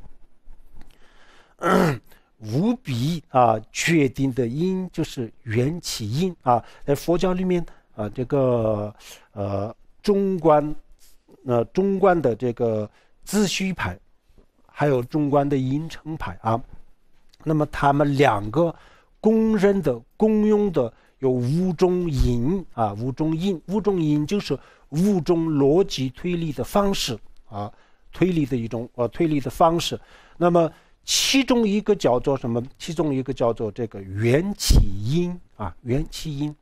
Speaker 1: <coughs> 无比啊确定的因就是缘起因啊，在佛教里面。啊，这个呃，中观，呃，中观的这个自虚牌，还有中观的银城牌啊，那么他们两个公认的、共用的有五种因啊，五种因，五种因就是五种逻辑推理的方式啊，推理的一种呃，推理的方式。那么其中一个叫做什么？其中一个叫做这个缘起因啊，缘起因。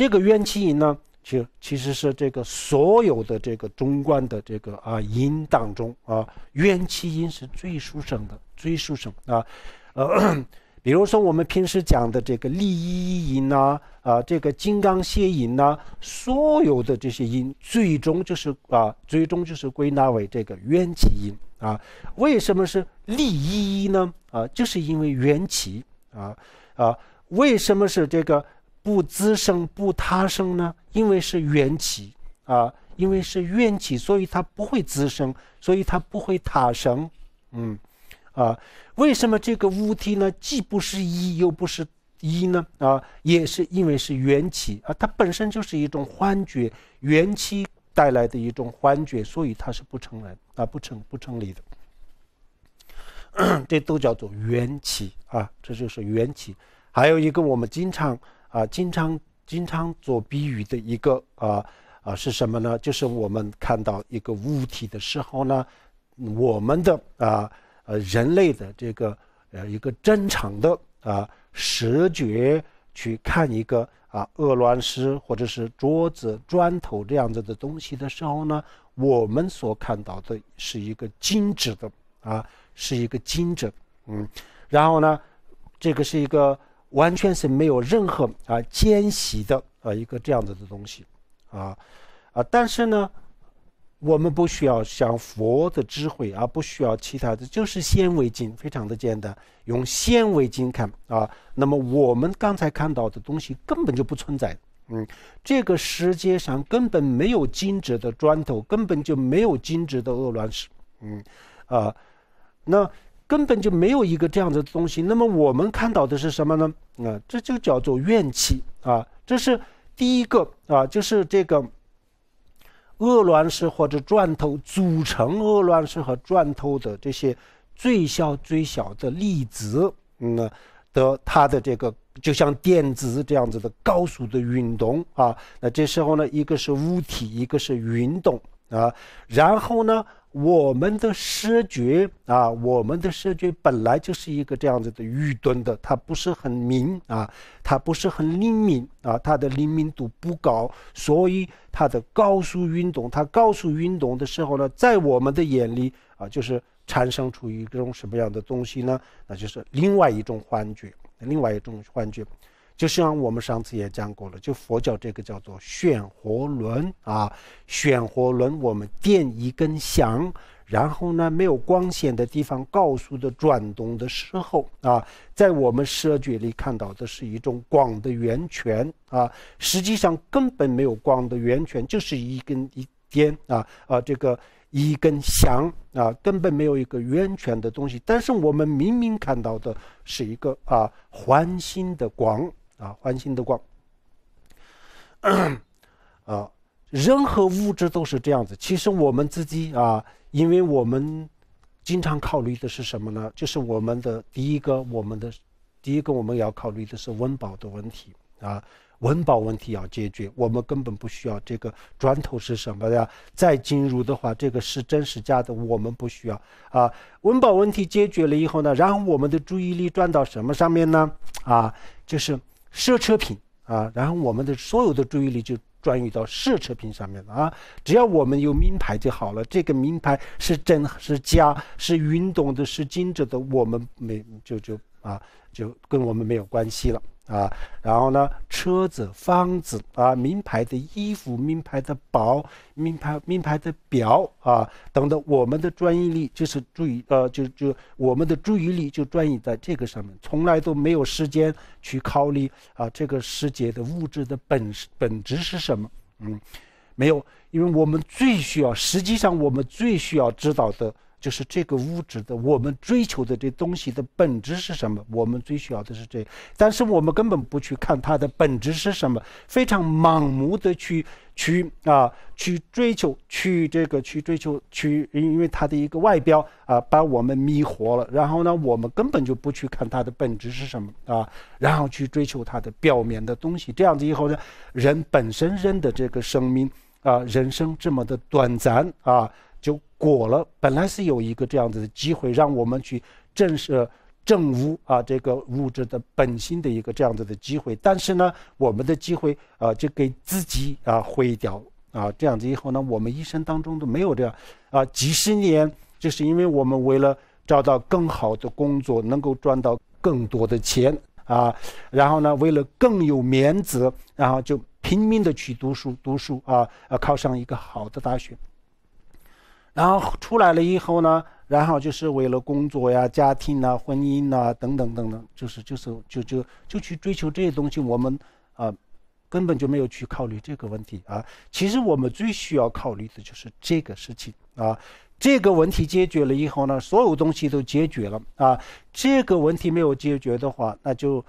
Speaker 1: 这个冤气音呢，其其实是这个所有的这个中观的这个啊音当中啊，冤气音是最殊胜的，最殊胜啊。呃，<clears throat> 比如说我们平时讲的这个利益音呐，啊，这个金刚屑音呐，所有的这些音，最终就是啊，最终就是归纳为这个冤气音啊。为什么是利益呢？啊，就是因为冤气啊啊。为什么是这个？不滋生、不他生呢？因为是缘起啊，因为是缘起，所以它不会滋生，所以它不会塔生。嗯，啊，为什么这个物体呢，既不是一，又不是一呢？啊，也是因为是缘起啊，它本身就是一种幻觉，缘起带来的一种幻觉，所以它是不成人啊，不成不成立的。<clears throat> 这都叫做缘起啊，这就是缘起。还有一个我们经常。啊，经常经常做比喻的一个啊啊是什么呢？就是我们看到一个物体的时候呢，我们的啊呃人类的这个呃一个正常的啊视觉去看一个啊鹅卵石或者是桌子砖头这样子的东西的时候呢，我们所看到的是一个精致的啊，是一个精致嗯，然后呢，这个是一个。完全是没有任何啊间隙的啊一个这样子的东西，啊啊！但是呢，我们不需要像佛的智慧，啊，不需要其他的，就是显微镜，非常的简单，用显微镜看啊。那么我们刚才看到的东西根本就不存在，嗯，这个世界上根本没有精致的砖头，根本就没有精致的鹅卵石，嗯啊，那。根本就没有一个这样的东西。那么我们看到的是什么呢？啊，这就叫做怨气啊！这是第一个啊，就是这个，鹅卵石或者砖头组成鹅卵石和砖头的这些最小最小的粒子，嗯的它的这个就像电子这样子的高速的运动啊。那这时候呢，一个是物体，一个是运动。啊，然后呢，我们的视觉啊，我们的视觉本来就是一个这样子的愚钝的，它不是很明啊，它不是很灵敏啊，它的灵敏度不高，所以它的高速运动，它高速运动的时候呢，在我们的眼里啊，就是产生出一种什么样的东西呢？那就是另外一种幻觉，另外一种幻觉。就像我们上次也讲过了，就佛教这个叫做旋活轮啊，旋活轮，我们垫一根弦，然后呢，没有光线的地方高速的转动的时候啊，在我们视觉里看到的是一种光的源泉啊，实际上根本没有光的源泉，就是一根一颠，啊啊，这个一根弦啊，根本没有一个源泉的东西，但是我们明明看到的是一个啊环形的光。啊，欢心的光，啊，任何物质都是这样子。其实我们自己啊，因为我们经常考虑的是什么呢？就是我们的第一个，我们的第一个，我们要考虑的是温饱的问题啊。温饱问题要解决，我们根本不需要这个砖头是什么的。再进入的话，这个是真是假的，我们不需要啊。温饱问题解决了以后呢，然后我们的注意力转到什么上面呢？啊，就是。奢侈品啊，然后我们的所有的注意力就转移到奢侈品上面了啊！只要我们有名牌就好了，这个名牌是真、是假、是运动的、是精致的，我们没就就啊，就跟我们没有关系了。啊，然后呢，车子、房子啊，名牌的衣服、名牌的包、名牌名牌的表啊等等，我们的注意力就是注意，呃，就就我们的注意力就专注在这个上面，从来都没有时间去考虑啊，这个世界的物质的本本质是什么？嗯，没有，因为我们最需要，实际上我们最需要知道的。就是这个物质的，我们追求的这东西的本质是什么？我们最需要的是这，但是我们根本不去看它的本质是什么，非常盲目的去去啊去追求，去这个去追求去，因为它的一个外表啊把我们迷惑了。然后呢，我们根本就不去看它的本质是什么啊，然后去追求它的表面的东西。这样子以后呢，人本身人的这个生命啊，人生这么的短暂啊。果了，本来是有一个这样子的机会，让我们去正视正悟啊，这个物质的本心的一个这样子的机会。但是呢，我们的机会啊，就给自己啊毁掉啊，这样子以后呢，我们一生当中都没有这样啊，几十年，就是因为我们为了找到更好的工作，能够赚到更多的钱啊，然后呢，为了更有面子，然后就拼命的去读书读书啊，啊，考上一个好的大学。然后出来了以后呢，然后就是为了工作呀、家庭呐、婚姻呐等等等等，就是就是就就就去追求这些东西，我们啊根本就没有去考虑这个问题啊。其实我们最需要考虑的就是这个事情啊。这个问题解决了以后呢，所有东西都解决了啊。这个问题没有解决的话，那就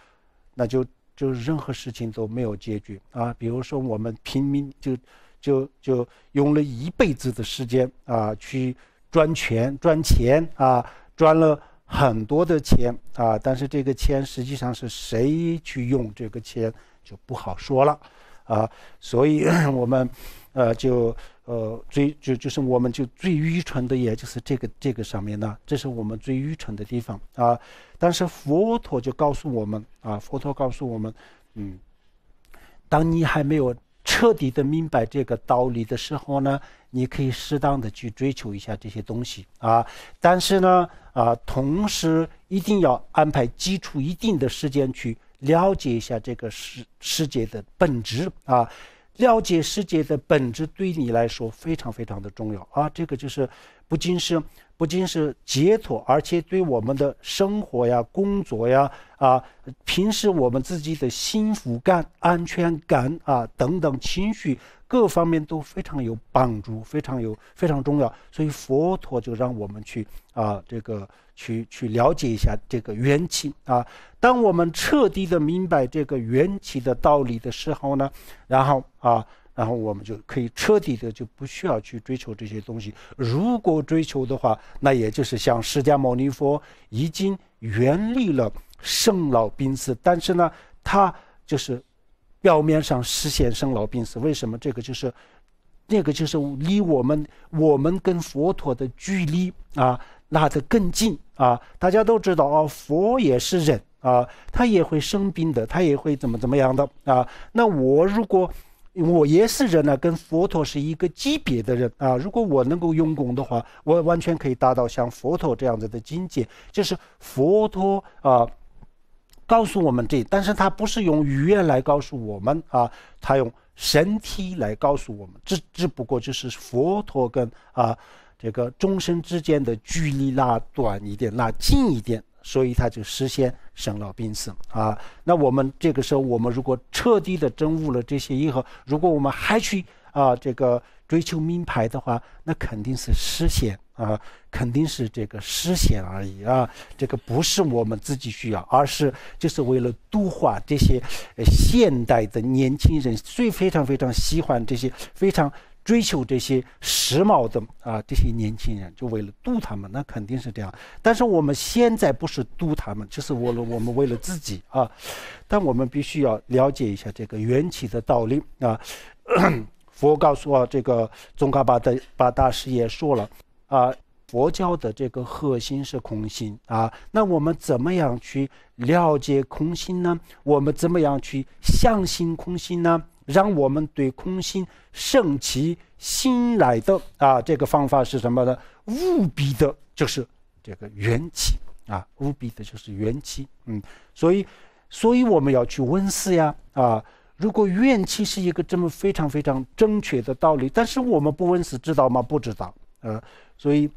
Speaker 1: 那就就任何事情都没有解决啊。比如说我们平民就。就就用了一辈子的时间啊，去赚钱赚钱啊，赚了很多的钱啊，但是这个钱实际上是谁去用这个钱就不好说了啊，所以 <clears throat> 我们呃就呃最就就是我们就最愚蠢的，也就是这个这个上面呢，这是我们最愚蠢的地方啊。但是佛陀就告诉我们啊，佛陀告诉我们，嗯，当你还没有。彻底的明白这个道理的时候呢，你可以适当的去追求一下这些东西啊，但是呢，啊，同时一定要安排基础一定的时间去了解一下这个世世界的本质啊。了解世界的本质对你来说非常非常的重要啊！这个就是，不仅是不仅是解脱，而且对我们的生活呀、工作呀、啊，平时我们自己的幸福感、安全感啊等等情绪。各方面都非常有帮助，非常有非常重要，所以佛陀就让我们去啊，这个去去了解一下这个缘起啊。当我们彻底的明白这个缘起的道理的时候呢，然后啊，然后我们就可以彻底的就不需要去追求这些东西。如果追求的话，那也就是像释迦牟尼佛已经原立了生老病死，但是呢，他就是。表面上实现生老病死，为什么这个就是，那个就是离我们我们跟佛陀的距离啊，拉得更近啊。大家都知道啊，佛也是人啊，他也会生病的，他也会怎么怎么样的啊。那我如果我也是人呢，跟佛陀是一个级别的人啊。如果我能够用功的话，我完全可以达到像佛陀这样子的境界，就是佛陀啊。告诉我们这，但是他不是用语言来告诉我们啊，他用身体来告诉我们。这只不过就是佛陀跟啊这个众生之间的距离拉短一点、拉近一点，所以他就实现生老病死啊。那我们这个时候，我们如果彻底的真悟了这些以后，如果我们还去啊这个追求名牌的话，那肯定是实现。啊，肯定是这个示现而已啊，这个不是我们自己需要，而是就是为了度化这些现代的年轻人，最非常非常喜欢这些，非常追求这些时髦的啊，这些年轻人就为了度他们，那肯定是这样。但是我们现在不是度他们，就是我我们为了自己啊，但我们必须要了解一下这个缘起的道理啊。<coughs> 佛告诉我，这个宗喀巴巴大师也说了。啊，佛教的这个核心是空心啊。那我们怎么样去了解空心呢？我们怎么样去相信空心呢？让我们对空心升起信赖的啊，这个方法是什么呢？无比的，就是这个缘起啊，无比的，就是缘起。嗯，所以，所以我们要去问死呀啊。如果怨气是一个这么非常非常正确的道理，但是我们不问死，知道吗？不知道，呃。所以，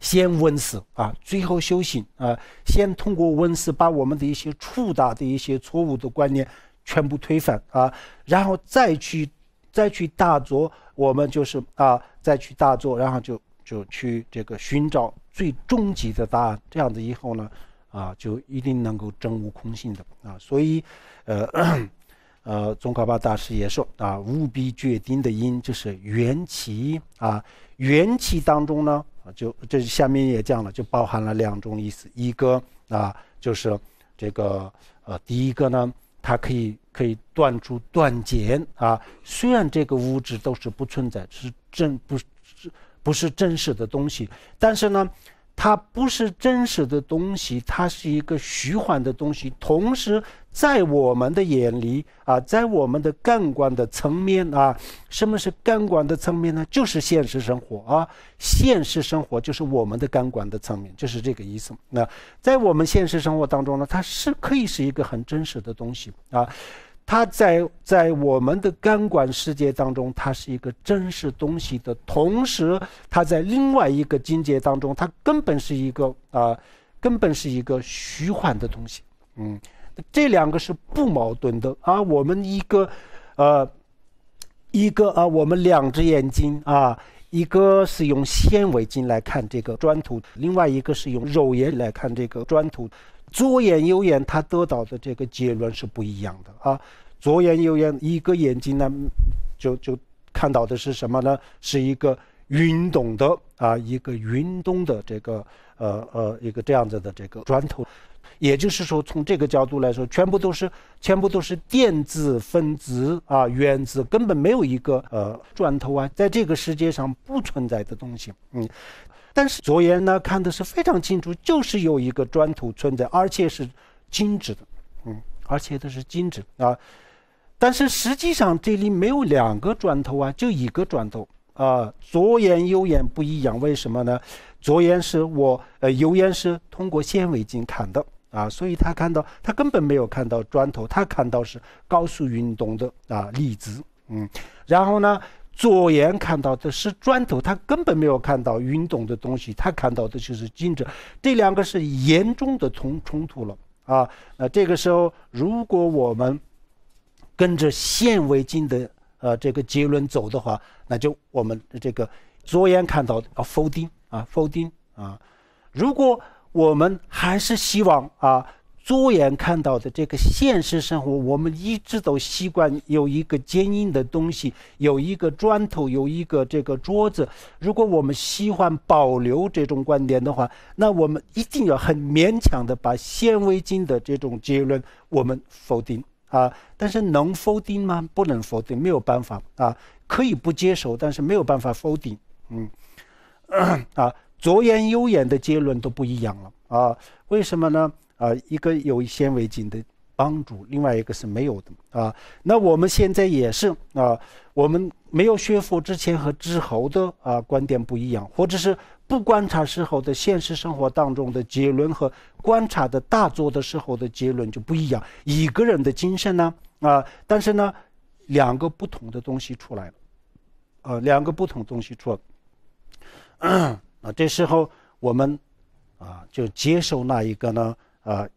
Speaker 1: 先温死啊，最后修行啊。先通过温死把我们的一些触达的一些错误的观念全部推翻啊，然后再去，再去大做。我们就是啊，再去大做，然后就就去这个寻找最终极的答案。这样子以后呢，啊，就一定能够真悟空性的啊。所以，呃。呃，宗喀巴大师也说啊，务必决定的因就是缘起啊，缘起当中呢，就这下面也讲了，就包含了两种意思，一个啊，就是这个呃，第一个呢，它可以可以断住断简啊，虽然这个物质都是不存在，是真不是不是真实的东西，但是呢。它不是真实的东西，它是一个虚幻的东西。同时，在我们的眼里啊，在我们的感官的层面啊，什么是感官的层面呢？就是现实生活啊，现实生活就是我们的感官的层面，就是这个意思。那在我们现实生活当中呢，它是可以是一个很真实的东西啊。它在在我们的感管世界当中，它是一个真实东西的同时，它在另外一个境界当中，它根本是一个啊，根本是一个虚幻的东西。嗯，这两个是不矛盾的啊。我们一个，呃，一个啊，我们两只眼睛啊，一个是用纤维镜来看这个砖头，另外一个是用肉眼来看这个砖头。左眼右眼，他得到的这个结论是不一样的啊。左眼右眼，一个眼睛呢，就就看到的是什么呢？是一个运动的啊，一个运动的这个呃呃一个这样子的这个砖头。也就是说，从这个角度来说，全部都是全部都是电子、分子啊、原子，根本没有一个呃砖头啊，在这个世界上不存在的东西。嗯。但是左眼呢看的是非常清楚，就是有一个砖头存在，而且是静止的，嗯，而且它是静止啊。但是实际上这里没有两个砖头啊，就一个砖头啊。左眼右眼不一样，为什么呢？左眼是我呃，右眼是通过显微镜看的啊，所以他看到他根本没有看到砖头，他看到是高速运动的啊粒子，嗯，然后呢？左眼看到的是砖头，他根本没有看到运动的东西，他看到的就是金子，这两个是严重的冲冲突了啊！那这个时候，如果我们跟着显微镜的呃这个结论走的话，那就我们这个左眼看到啊否定啊否定啊！如果我们还是希望啊。左眼看到的这个现实生活，我们一直都习惯有一个坚硬的东西，有一个砖头，有一个这个桌子。如果我们喜欢保留这种观点的话，那我们一定要很勉强的把显微镜的这种结论我们否定啊。但是能否定吗？不能否定，没有办法啊。可以不接受，但是没有办法否定。嗯，啊，左眼、右眼的结论都不一样了啊。为什么呢？啊，一个有纤维筋的帮助，另外一个是没有的啊。那我们现在也是啊，我们没有学佛之前和之后的啊观点不一样，或者是不观察时候的现实生活当中的结论和观察的大作的时候的结论就不一样。一个人的精神呢啊，但是呢，两个不同的东西出来了，呃，两个不同东西出。<coughs> 啊，这时候我们啊就接受那一个呢？啊，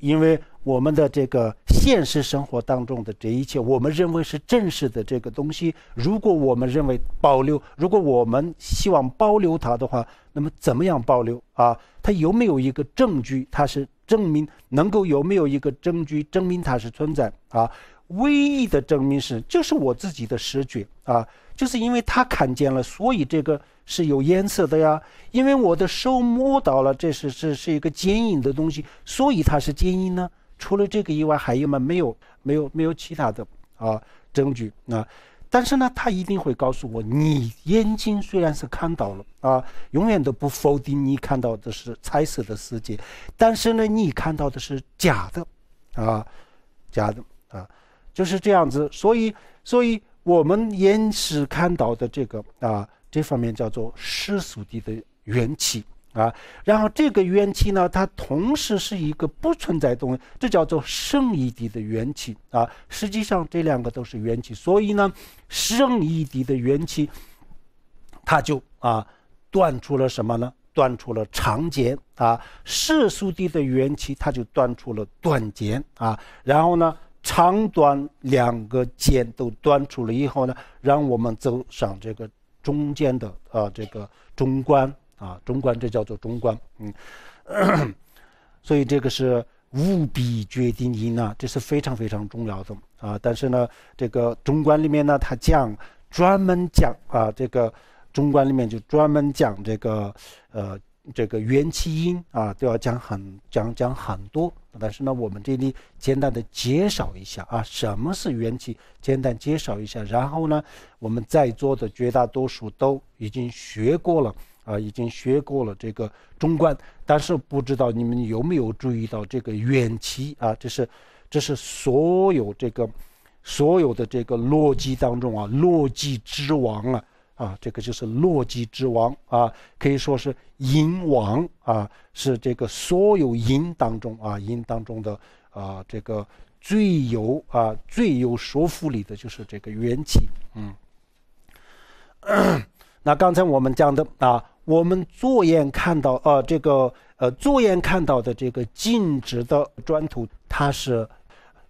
Speaker 1: 因为我们的这个现实生活当中的这一切，我们认为是真实的这个东西，如果我们认为保留，如果我们希望保留它的话，那么怎么样保留啊？它有没有一个证据？它是证明能够有没有一个证据证明它是存在啊？唯一的证明是就是我自己的视觉啊。就是因为他看见了，所以这个是有颜色的呀。因为我的手摸到了，这是是是一个坚硬的东西，所以它是坚硬呢。除了这个以外，还有吗？没有，没有，没有其他的啊证据啊。但是呢，他一定会告诉我，你眼睛虽然是看到了啊，永远都不否定你看到的是彩色的世界，但是呢，你看到的是假的，啊，假的啊，就是这样子。所以，所以。我们延时看到的这个啊，这方面叫做世俗地的缘起啊，然后这个缘起呢，它同时是一个不存在东西，这叫做圣义地的缘起啊。实际上这两个都是缘起，所以呢，圣义地的缘起，它就啊断出了什么呢？断出了长劫啊，世俗地的缘起，它就断出了短劫啊，然后呢？长短两个尖都端出来以后呢，让我们走上这个中间的啊，这个中观啊，中观这叫做中观，嗯，<clears throat> 所以这个是务必决定因啊，这是非常非常重要的啊。但是呢，这个中观里面呢，它讲专门讲啊，这个中观里面就专门讲这个呃。这个元气音啊，都要讲很讲讲很多，但是呢，我们这里简单的介绍一下啊，什么是元气，简单介绍一下。然后呢，我们在座的绝大多数都已经学过了啊，已经学过了这个中观，但是不知道你们有没有注意到这个元气啊，这是这是所有这个所有的这个逻辑当中啊，逻辑之王了。啊，这个就是洛基之王啊，可以说是银王啊，是这个所有银当中啊，银当中的啊，这个最有啊最有说服力的，就是这个元气。嗯，<coughs> 那刚才我们讲的啊，我们坐眼看到啊，这个呃，坐眼看到的这个静止的砖头，它是。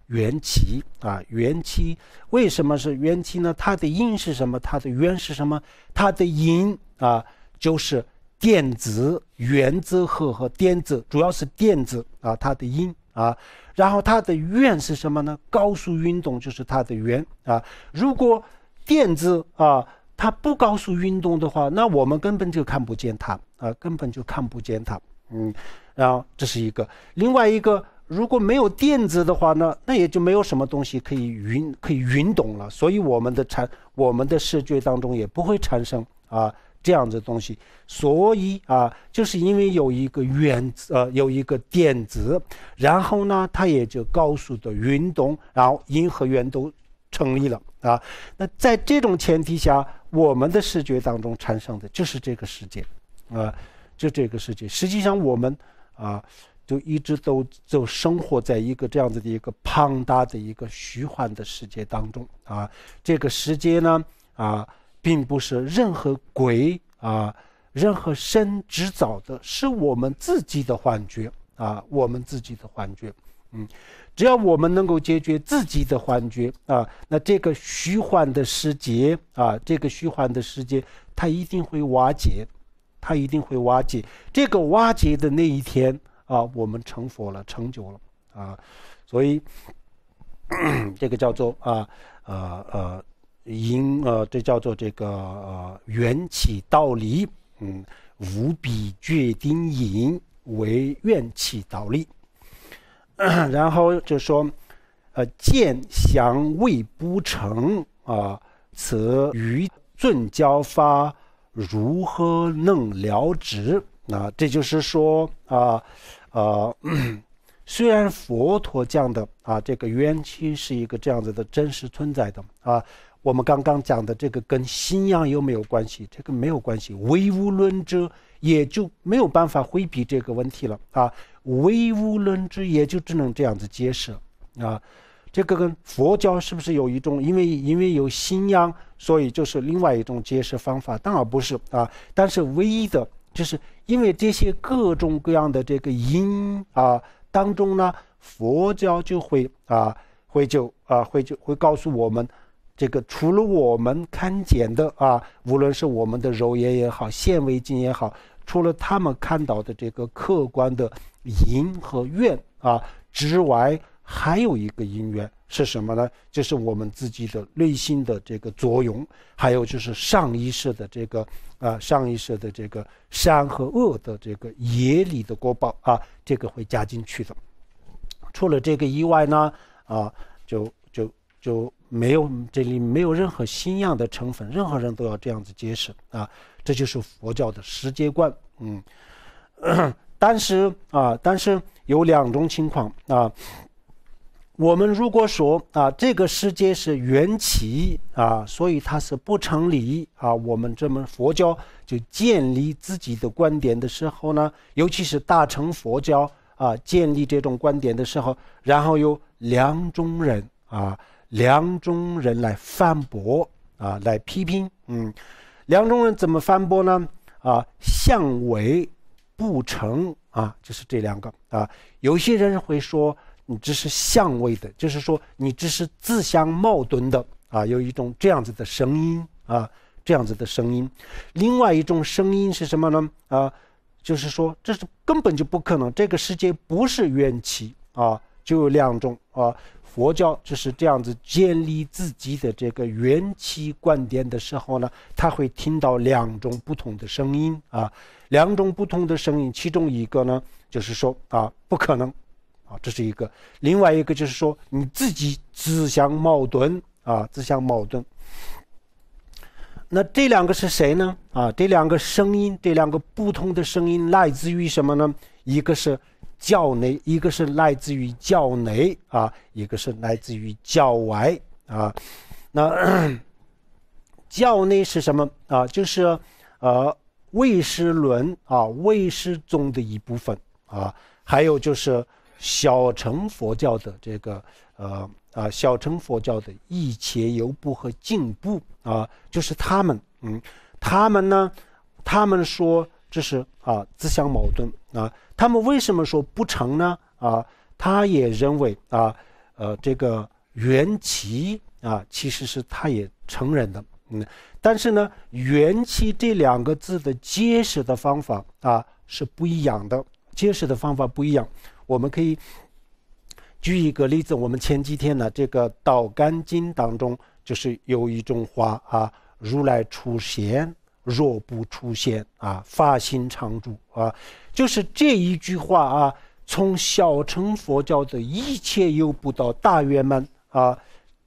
Speaker 1: 元气啊，元气为什么是元气呢？它的音是什么？它的缘是什么？它的音啊，就是电子原子核和电子，主要是电子啊，它的音啊。然后它的缘是什么呢？高速运动就是它的缘啊。如果电子啊，它不高速运动的话，那我们根本就看不见它啊，根本就看不见它。嗯，然后这是一个，另外一个。如果没有电子的话呢，那也就没有什么东西可以云可以运动了，所以我们的产我们的视觉当中也不会产生啊这样的东西。所以啊，就是因为有一个原子呃有一个电子，然后呢它也就高速的运动，然后银河圆都成立了啊。那在这种前提下，我们的视觉当中产生的就是这个世界，啊，就这个世界。实际上我们啊。就一直都就生活在一个这样子的一个庞大的一个虚幻的世界当中啊，这个世界呢啊，并不是任何鬼啊、任何神制造的，是我们自己的幻觉啊，我们自己的幻觉。嗯，只要我们能够解决自己的幻觉啊，那这个虚幻的世界啊，这个虚幻的世界，它一定会瓦解，它一定会瓦解。这个瓦解的那一天。啊，我们成佛了，成就了啊！所以 <clears throat> 这个叫做啊，呃呃，因呃，这叫做这个缘起道理，嗯，无比决定因为缘起道理。<coughs> 然后就说，呃，见相未不成啊，此于顿教法如何能了之？那这就是说啊，呃，虽然佛陀讲的啊，这个冤亲是一个这样子的真实存在的啊，我们刚刚讲的这个跟信仰有没有关系？这个没有关系，唯物论者也就没有办法回避这个问题了啊，唯物论者也就只能这样子解释啊，这个跟佛教是不是有一种因为因为有信仰，所以就是另外一种解释方法？当然不是啊，但是唯一的。就是因为这些各种各样的这个因啊当中呢，佛教就会啊会就啊会就会告诉我们，这个除了我们看见的啊，无论是我们的肉眼也好，显微镜也好，除了他们看到的这个客观的因和愿啊之外。还有一个因缘是什么呢？就是我们自己的内心的这个作用，还有就是上一世的这个啊，上一世的这个善和恶的这个业力的国报啊，这个会加进去的。除了这个以外呢，啊，就就就没有这里没有任何新样的成分，任何人都要这样子接受啊，这就是佛教的世界观。嗯，<coughs> 但是啊，但是有两种情况啊。我们如果说啊，这个世界是缘起啊，所以它是不成理啊。我们这门佛教就建立自己的观点的时候呢，尤其是大乘佛教啊，建立这种观点的时候，然后有两种人啊，两种人来反驳啊，来批评。嗯，两种人怎么反驳呢？啊，相为不成啊，就是这两个啊。有些人会说。你这是相位的，就是说，你这是自相矛盾的啊！有一种这样子的声音啊，这样子的声音，另外一种声音是什么呢？啊，就是说，这是根本就不可能，这个世界不是缘起啊！就有两种啊，佛教就是这样子建立自己的这个缘起观点的时候呢，他会听到两种不同的声音啊，两种不同的声音，其中一个呢，就是说啊，不可能。这是一个，另外一个就是说你自己自相矛盾啊，自相矛盾。那这两个是谁呢？啊，这两个声音，这两个不同的声音来自于什么呢？一个是教内，一个是来自于教内啊，一个是来自于教外啊。那 <coughs> 教内是什么啊？就是呃，魏师伦啊，魏师中的一部分啊，还有就是。小乘佛教的这个呃啊，小乘佛教的一切由部和进步啊，就是他们嗯，他们呢，他们说这是啊自相矛盾啊，他们为什么说不成呢啊？他也认为啊，呃这个缘起啊，其实是他也承认的嗯，但是呢，缘起这两个字的揭示的方法啊是不一样的，揭示的方法不一样。我们可以举一个例子，我们前几天呢，这个《道干经》当中就是有一种话啊：“如来出现，若不出现啊，法心常住啊。”就是这一句话啊，从小乘佛教的一切有不到大圆满啊，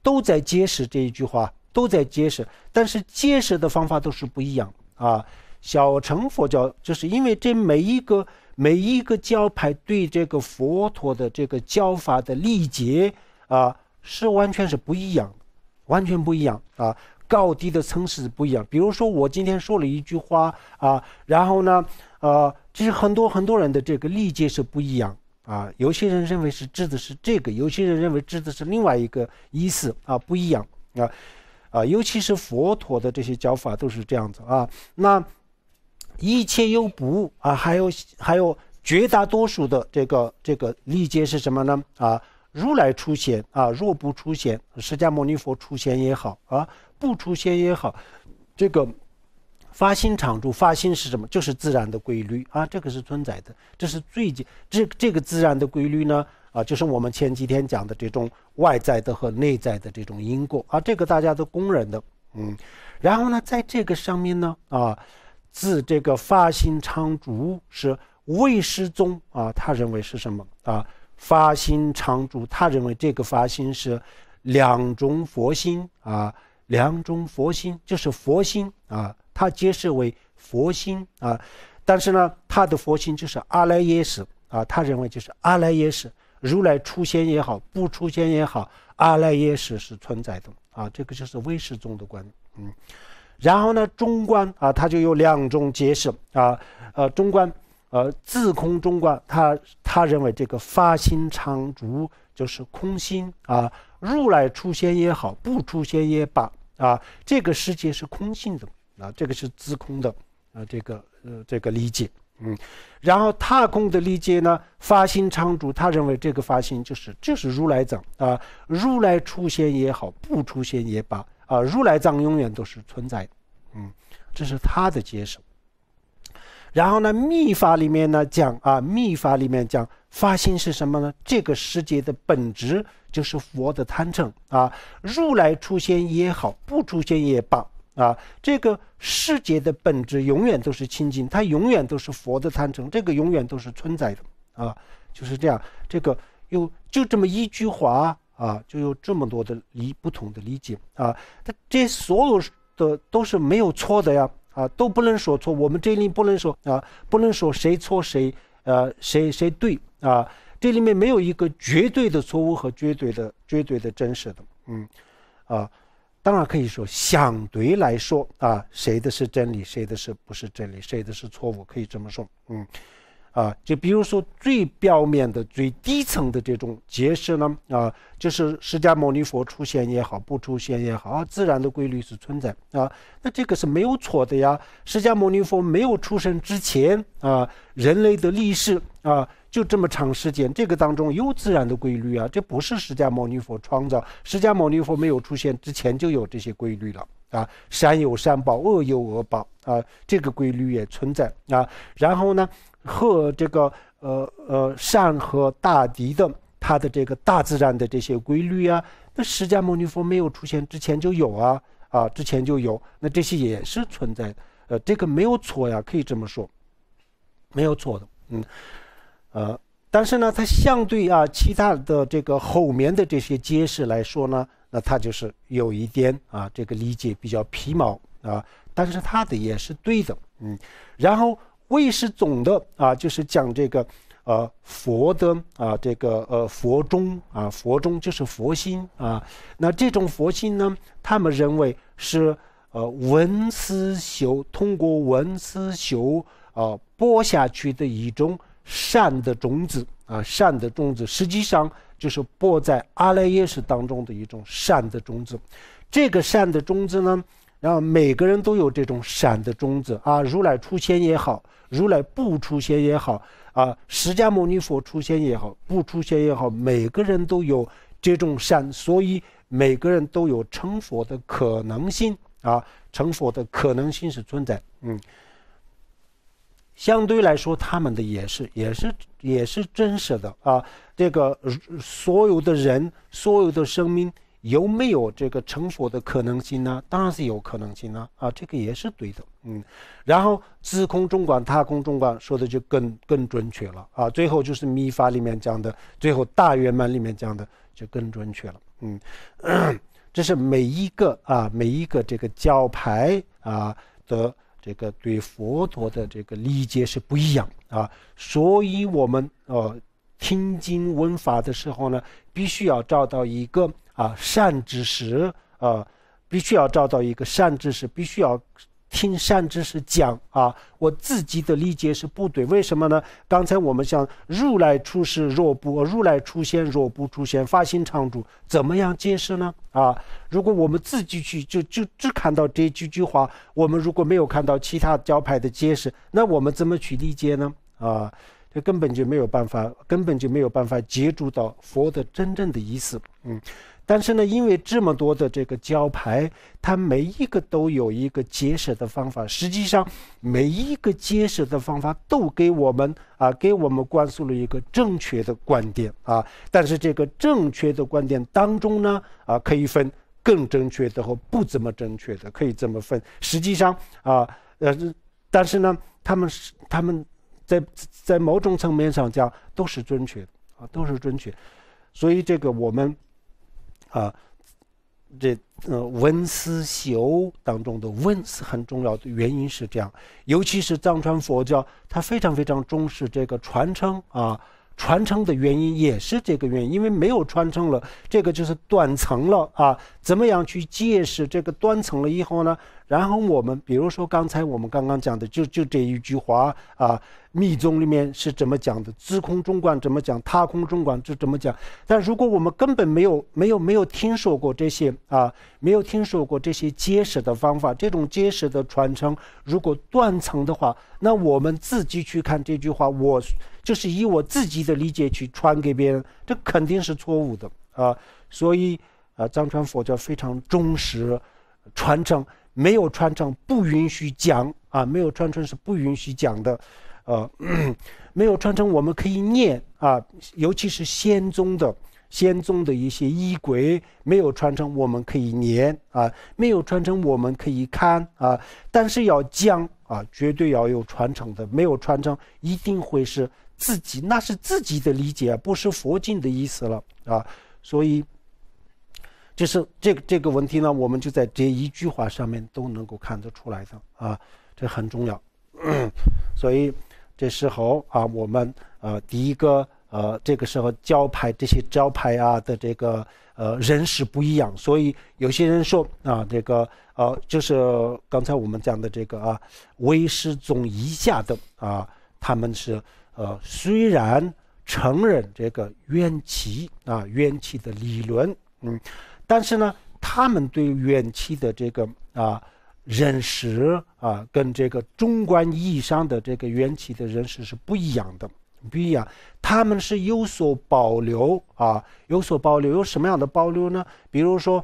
Speaker 1: 都在解释这一句话，都在解释，但是解释的方法都是不一样啊。小乘佛教就是因为这每一个。每一个教派对这个佛陀的这个教法的理解啊，是完全是不一样，完全不一样啊，高低的层次不一样。比如说我今天说了一句话啊，然后呢，呃，其实很多很多人的这个理解是不一样啊。有些人认为是指的是这个，有些人认为指的是另外一个意思啊，不一样啊啊，尤其是佛陀的这些教法都是这样子啊，那。一切有不啊，还有还有绝大多数的这个这个理解是什么呢？啊，如来出现啊，若不出现，释迦牟尼佛出现也好啊，不出现也好，这个发心常住，发心是什么？就是自然的规律啊，这个是存在的，这是最这这个自然的规律呢啊，就是我们前几天讲的这种外在的和内在的这种因果啊，这个大家都公认的嗯，然后呢，在这个上面呢啊。自这个发心常住是为师宗啊，他认为是什么啊？发心常住，他认为这个发心是两种佛心啊，两种佛心就是佛心啊，他解释为佛心啊。但是呢，他的佛心就是阿赖耶识啊，他认为就是阿赖耶识，如来出现也好，不出现也好，阿赖耶识是存在的啊。这个就是魏世宗的观，嗯。然后呢，中观啊，它就有两种解释啊，呃，中观，呃，自空中观，他他认为这个发心常住就是空心啊，如来出现也好，不出现也罢啊，这个世界是空性的啊，这个是自空的啊，这个呃这个理解，嗯，然后踏空的理解呢，发心常住，他认为这个发心就是就是如来藏啊，如来出现也好，不出现也罢。啊，如来藏永远都是存在的，嗯，这是他的接受。然后呢，密法里面呢讲啊，密法里面讲发心是什么呢？这个世界的本质就是佛的贪嗔啊，如来出现也好，不出现也罢啊，这个世界的本质永远都是清净，它永远都是佛的贪嗔，这个永远都是存在的啊，就是这样，这个有就这么一句话。啊，就有这么多的理不同的理解啊，他这所有的都是没有错的呀，啊都不能说错，我们这里不能说啊，不能说谁错谁，呃谁谁对啊，这里面没有一个绝对的错误和绝对的绝对的真实的，嗯，啊，当然可以说相对来说啊，谁的是真理，谁的是不是真理，谁的是错误，可以这么说，嗯。啊，就比如说最表面的、最低层的这种解释呢，啊，就是释迦牟尼佛出现也好，不出现也好，自然的规律是存在啊，那这个是没有错的呀。释迦牟尼佛没有出生之前啊，人类的历史啊，就这么长时间，这个当中有自然的规律啊，这不是释迦牟尼佛创造，释迦牟尼佛没有出现之前就有这些规律了啊，善有善报，恶有恶报啊，这个规律也存在啊，然后呢？和这个呃呃善和大地的，它的这个大自然的这些规律啊，那释迦牟尼佛没有出现之前就有啊啊，之前就有，那这些也是存在，呃，这个没有错呀，可以这么说，没有错的，嗯呃，但是呢，它相对啊其他的这个后面的这些解释来说呢，那它就是有一点啊，这个理解比较皮毛啊，但是它的也是对的，嗯，然后。为是总的啊，就是讲这个，呃，佛的啊，这个呃，佛中啊，佛中就是佛心啊。那这种佛心呢，他们认为是呃，闻思修通过闻思修啊播下去的一种善的种子啊，善的种子实际上就是播在阿赖耶识当中的一种善的种子。这个善的种子呢，然后每个人都有这种善的种子啊，如来出现也好。如来不出现也好啊，释迦牟尼佛出现也好，不出现也好，每个人都有这种善，所以每个人都有成佛的可能性啊，成佛的可能性是存在，嗯，相对来说，他们的也是，也是，也是真实的啊，这个所有的人，所有的生命。有没有这个成佛的可能性呢？当然是有可能性了啊，这个也是对的，嗯。然后自空中观、他空中观说的就更更准确了啊。最后就是密法里面讲的，最后大圆满里面讲的就更准确了，嗯。<clears throat> 这是每一个啊，每一个这个教派啊的这个对佛陀的这个理解是不一样啊，所以我们呃听经闻法的时候呢，必须要找到一个。啊，善知识，啊，必须要找到一个善知识，必须要听善知识讲啊。我自己的理解是不对，为什么呢？刚才我们讲如来出世若不，如来出现若不出现，发心常住，怎么样解释呢？啊，如果我们自己去就就只看到这几句话，我们如果没有看到其他教派的解释，那我们怎么去理解呢？啊，这根本就没有办法，根本就没有办法接触到佛的真正的意思，嗯。但是呢，因为这么多的这个教牌，它每一个都有一个解释的方法。实际上，每一个解释的方法都给我们啊，给我们灌输了一个正确的观点啊。但是这个正确的观点当中呢，啊，可以分更正确的和不怎么正确的，可以这么分。实际上啊，呃，但是呢，他们是他们在在某种层面上讲都是准确的啊，都是准确，所以这个我们。啊，这呃，文思修当中的文是很重要的，原因是这样，尤其是藏传佛教，它非常非常重视这个传承啊，传承的原因也是这个原因，因为没有传承了，这个就是断层了啊，怎么样去解释这个断层了以后呢？然后我们比如说刚才我们刚刚讲的就就这一句话啊，密宗里面是怎么讲的？自空中观怎么讲？他空中观就怎么讲？但如果我们根本没有没有没有听说过这些啊，没有听说过这些结实的方法，这种结实的传承如果断层的话，那我们自己去看这句话，我就是以我自己的理解去传给别人，这肯定是错误的啊。所以啊，藏传佛教非常忠实传承。没有传承不允许讲啊，没有传承是不允许讲的，呃，<coughs> 没有传承我们可以念啊，尤其是先宗的先宗的一些衣轨，没有传承我们可以念啊，没有传承我们可以看啊，但是要讲啊，绝对要有传承的，没有传承一定会是自己，那是自己的理解，不是佛经的意思了啊，所以。就是这个这个问题呢，我们就在这一句话上面都能够看得出来的啊，这很重要。<clears throat> 所以这时候啊，我们呃，第一个呃，这个时候教派这些教派啊的这个呃人识不一样，所以有些人说啊，这个呃，就是刚才我们讲的这个啊，魏世宗以下的啊，他们是呃虽然承认这个冤气啊冤气的理论，嗯。但是呢，他们对远期的这个啊认识啊，跟这个中观意义上的这个远期的认识是不一样的，不一样。他们是有所保留啊，有所保留。有什么样的保留呢？比如说，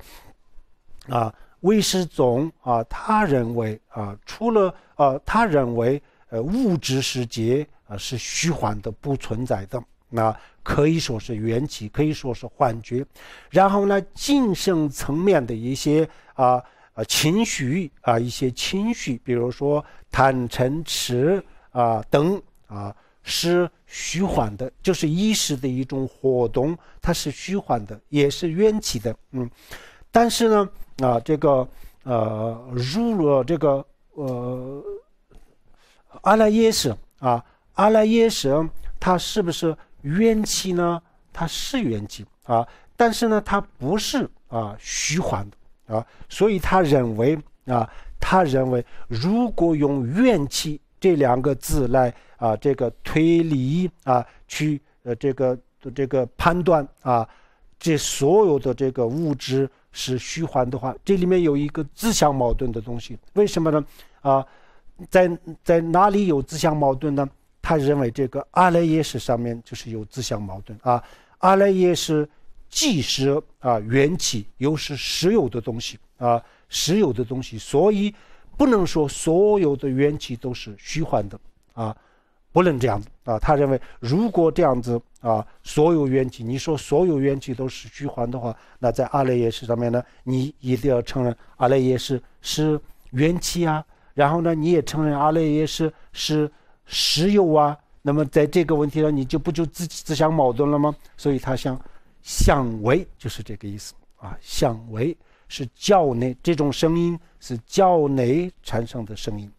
Speaker 1: 啊，魏世总啊，他认为啊，除了啊，他认为呃，物质世界啊是虚幻的、不存在的那。可以说是缘起，可以说是幻觉，然后呢，精神层面的一些啊啊情绪啊一些情绪，比如说坦诚、持啊等啊，是虚幻的，就是意识的一种活动，它是虚幻的，也是缘起的，嗯。但是呢，啊这个呃入了这个呃阿赖耶识啊，阿赖耶识，它是不是？怨气呢？它是怨气啊，但是呢，它不是啊虚幻的啊。所以他认为啊，他认为如果用“怨气”这两个字来啊，这个推理啊，去呃这个这个判断啊，这所有的这个物质是虚幻的话，这里面有一个自相矛盾的东西。为什么呢？啊，在在哪里有自相矛盾呢？他认为这个阿赖耶识上面就是有自相矛盾啊，阿赖耶识既是啊缘起，又是实有的东西啊，实有的东西，所以不能说所有的缘起都是虚幻的啊，不能这样啊。他认为如果这样子啊，所有缘起，你说所有缘起都是虚幻的话，那在阿赖耶识上面呢，你一定要承认阿赖耶识是缘起啊，然后呢，你也承认阿赖耶识是。石油啊，那么在这个问题上，你就不就自自相矛盾了吗？所以他想相为就是这个意思啊，相为是叫内这种声音是叫内产生的声音，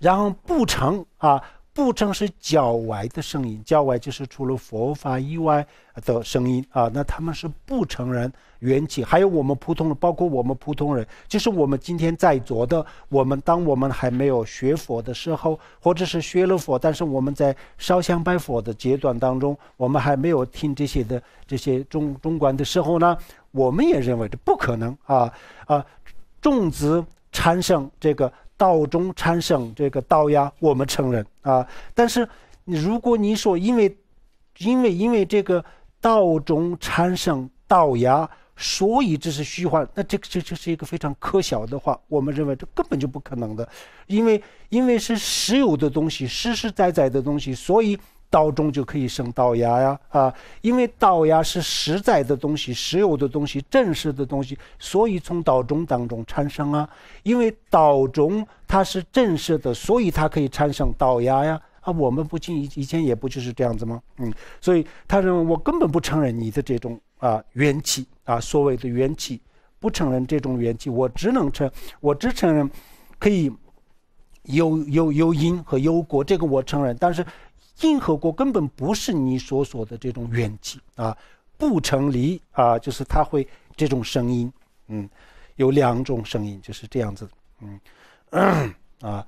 Speaker 1: 然后不成啊。不称是脚外的声音，脚外就是除了佛法以外的声音啊。那他们是不承认缘起，还有我们普通人，包括我们普通人，就是我们今天在座的，我们当我们还没有学佛的时候，或者是学了佛，但是我们在烧香拜佛的阶段当中，我们还没有听这些的这些中中观的时候呢，我们也认为这不可能啊啊，种子产生这个。道中产生这个道压，我们承认啊。但是，如果你说因为，因为因为这个道中产生道压，所以这是虚幻，那这个这这是一个非常可笑的话。我们认为这根本就不可能的，因为因为是实有的东西，实实在在的东西，所以。道中就可以生道芽呀，啊，因为道芽是实在的东西、实有的东西、正实的东西，所以从道中当中产生啊。因为道中它是正实的，所以它可以产生道芽呀。啊，我们不经以以前也不就是这样子吗？嗯，所以他认为我根本不承认你的这种啊元气啊所谓的元气，不承认这种元气，我只能承我只承认可以有有有因和有果，这个我承认，但是。硬核国根本不是你所说的这种远近啊，不成离啊，就是他会这种声音，嗯，有两种声音就是这样子，嗯，啊，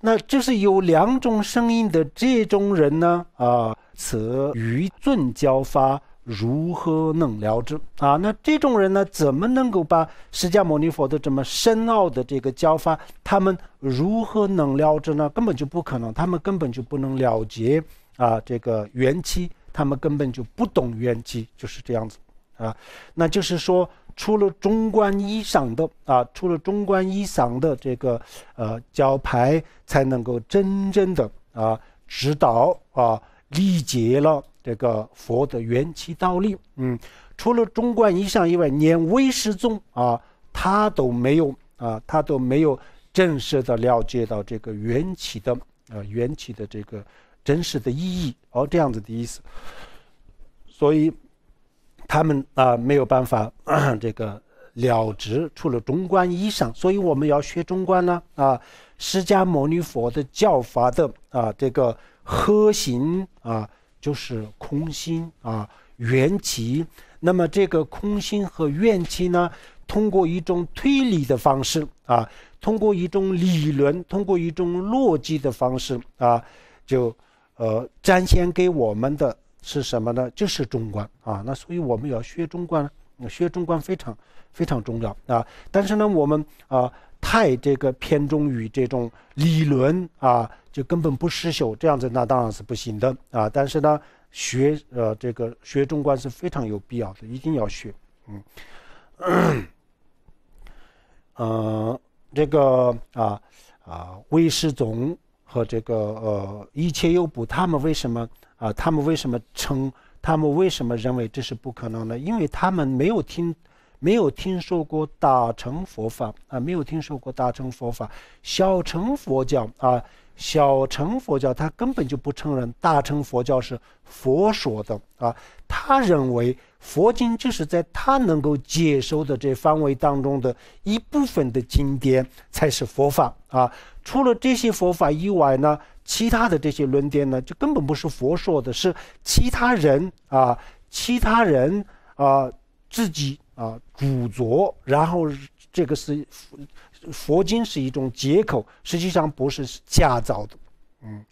Speaker 1: 那就是有两种声音的这种人呢，啊，此愚钝交发。如何能了之啊？那这种人呢？怎么能够把释迦牟尼佛的这么深奥的这个教法？他们如何能了之呢？根本就不可能，他们根本就不能了结啊！这个缘起，他们根本就不懂缘起，就是这样子啊。那就是说，除了中观以上的啊，除了中观以上的这个呃教派，才能够真正的啊指导啊。理解了这个佛的缘起道理，嗯，除了中观以上以外，连唯识宗啊，他都没有啊，他都没有正式的了解到这个缘起的啊，缘起的这个真实的意义哦，这样子的意思，所以他们啊没有办法 <clears throat> 这个了知，除了中观以上，所以我们要学中观呢啊。释迦牟尼佛的教法的啊，这个“核心啊，就是空心啊，圆寂。那么这个空心和圆寂呢，通过一种推理的方式啊，通过一种理论，通过一种逻辑的方式啊，就呃展现给我们的是什么呢？就是中观啊。那所以我们要学中观，学中观非常非常重要啊。但是呢，我们啊。太这个偏重于这种理论啊，就根本不实修，这样子那当然是不行的啊。但是呢，学呃这个学中观是非常有必要的，一定要学。嗯，<coughs> 呃这个啊啊，魏世宗和这个呃一切优补他们为什么啊？他们为什么称？他们为什么认为这是不可能的？因为他们没有听。没有听说过大乘佛法啊，没有听说过大乘佛法，小乘佛教啊，小乘佛教他根本就不承认大乘佛教是佛说的啊，他认为佛经就是在他能够接受的这范围当中的一部分的经典才是佛法啊，除了这些佛法以外呢，其他的这些论点呢，就根本不是佛说的，是其他人啊，其他人啊自己。啊，主着，然后这个是佛经，是一种借口，实际上不是假造的。嗯，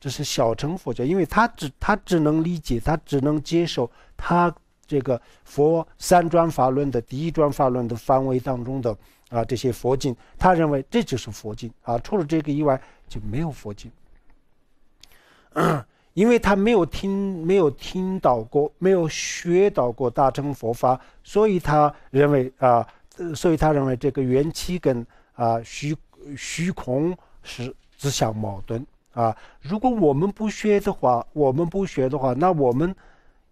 Speaker 1: 这是小乘佛教，因为他只他只能理解，他只能接受他这个佛三转法论的第一转法论的范围当中的啊这些佛经，他认为这就是佛经啊，除了这个以外就没有佛经。因为他没有听、没有听到过、没有学到过大乘佛法，所以他认为啊，所以他认为这个缘起跟啊虚虚空是自相矛盾啊。如果我们不学的话，我们不学的话，那我们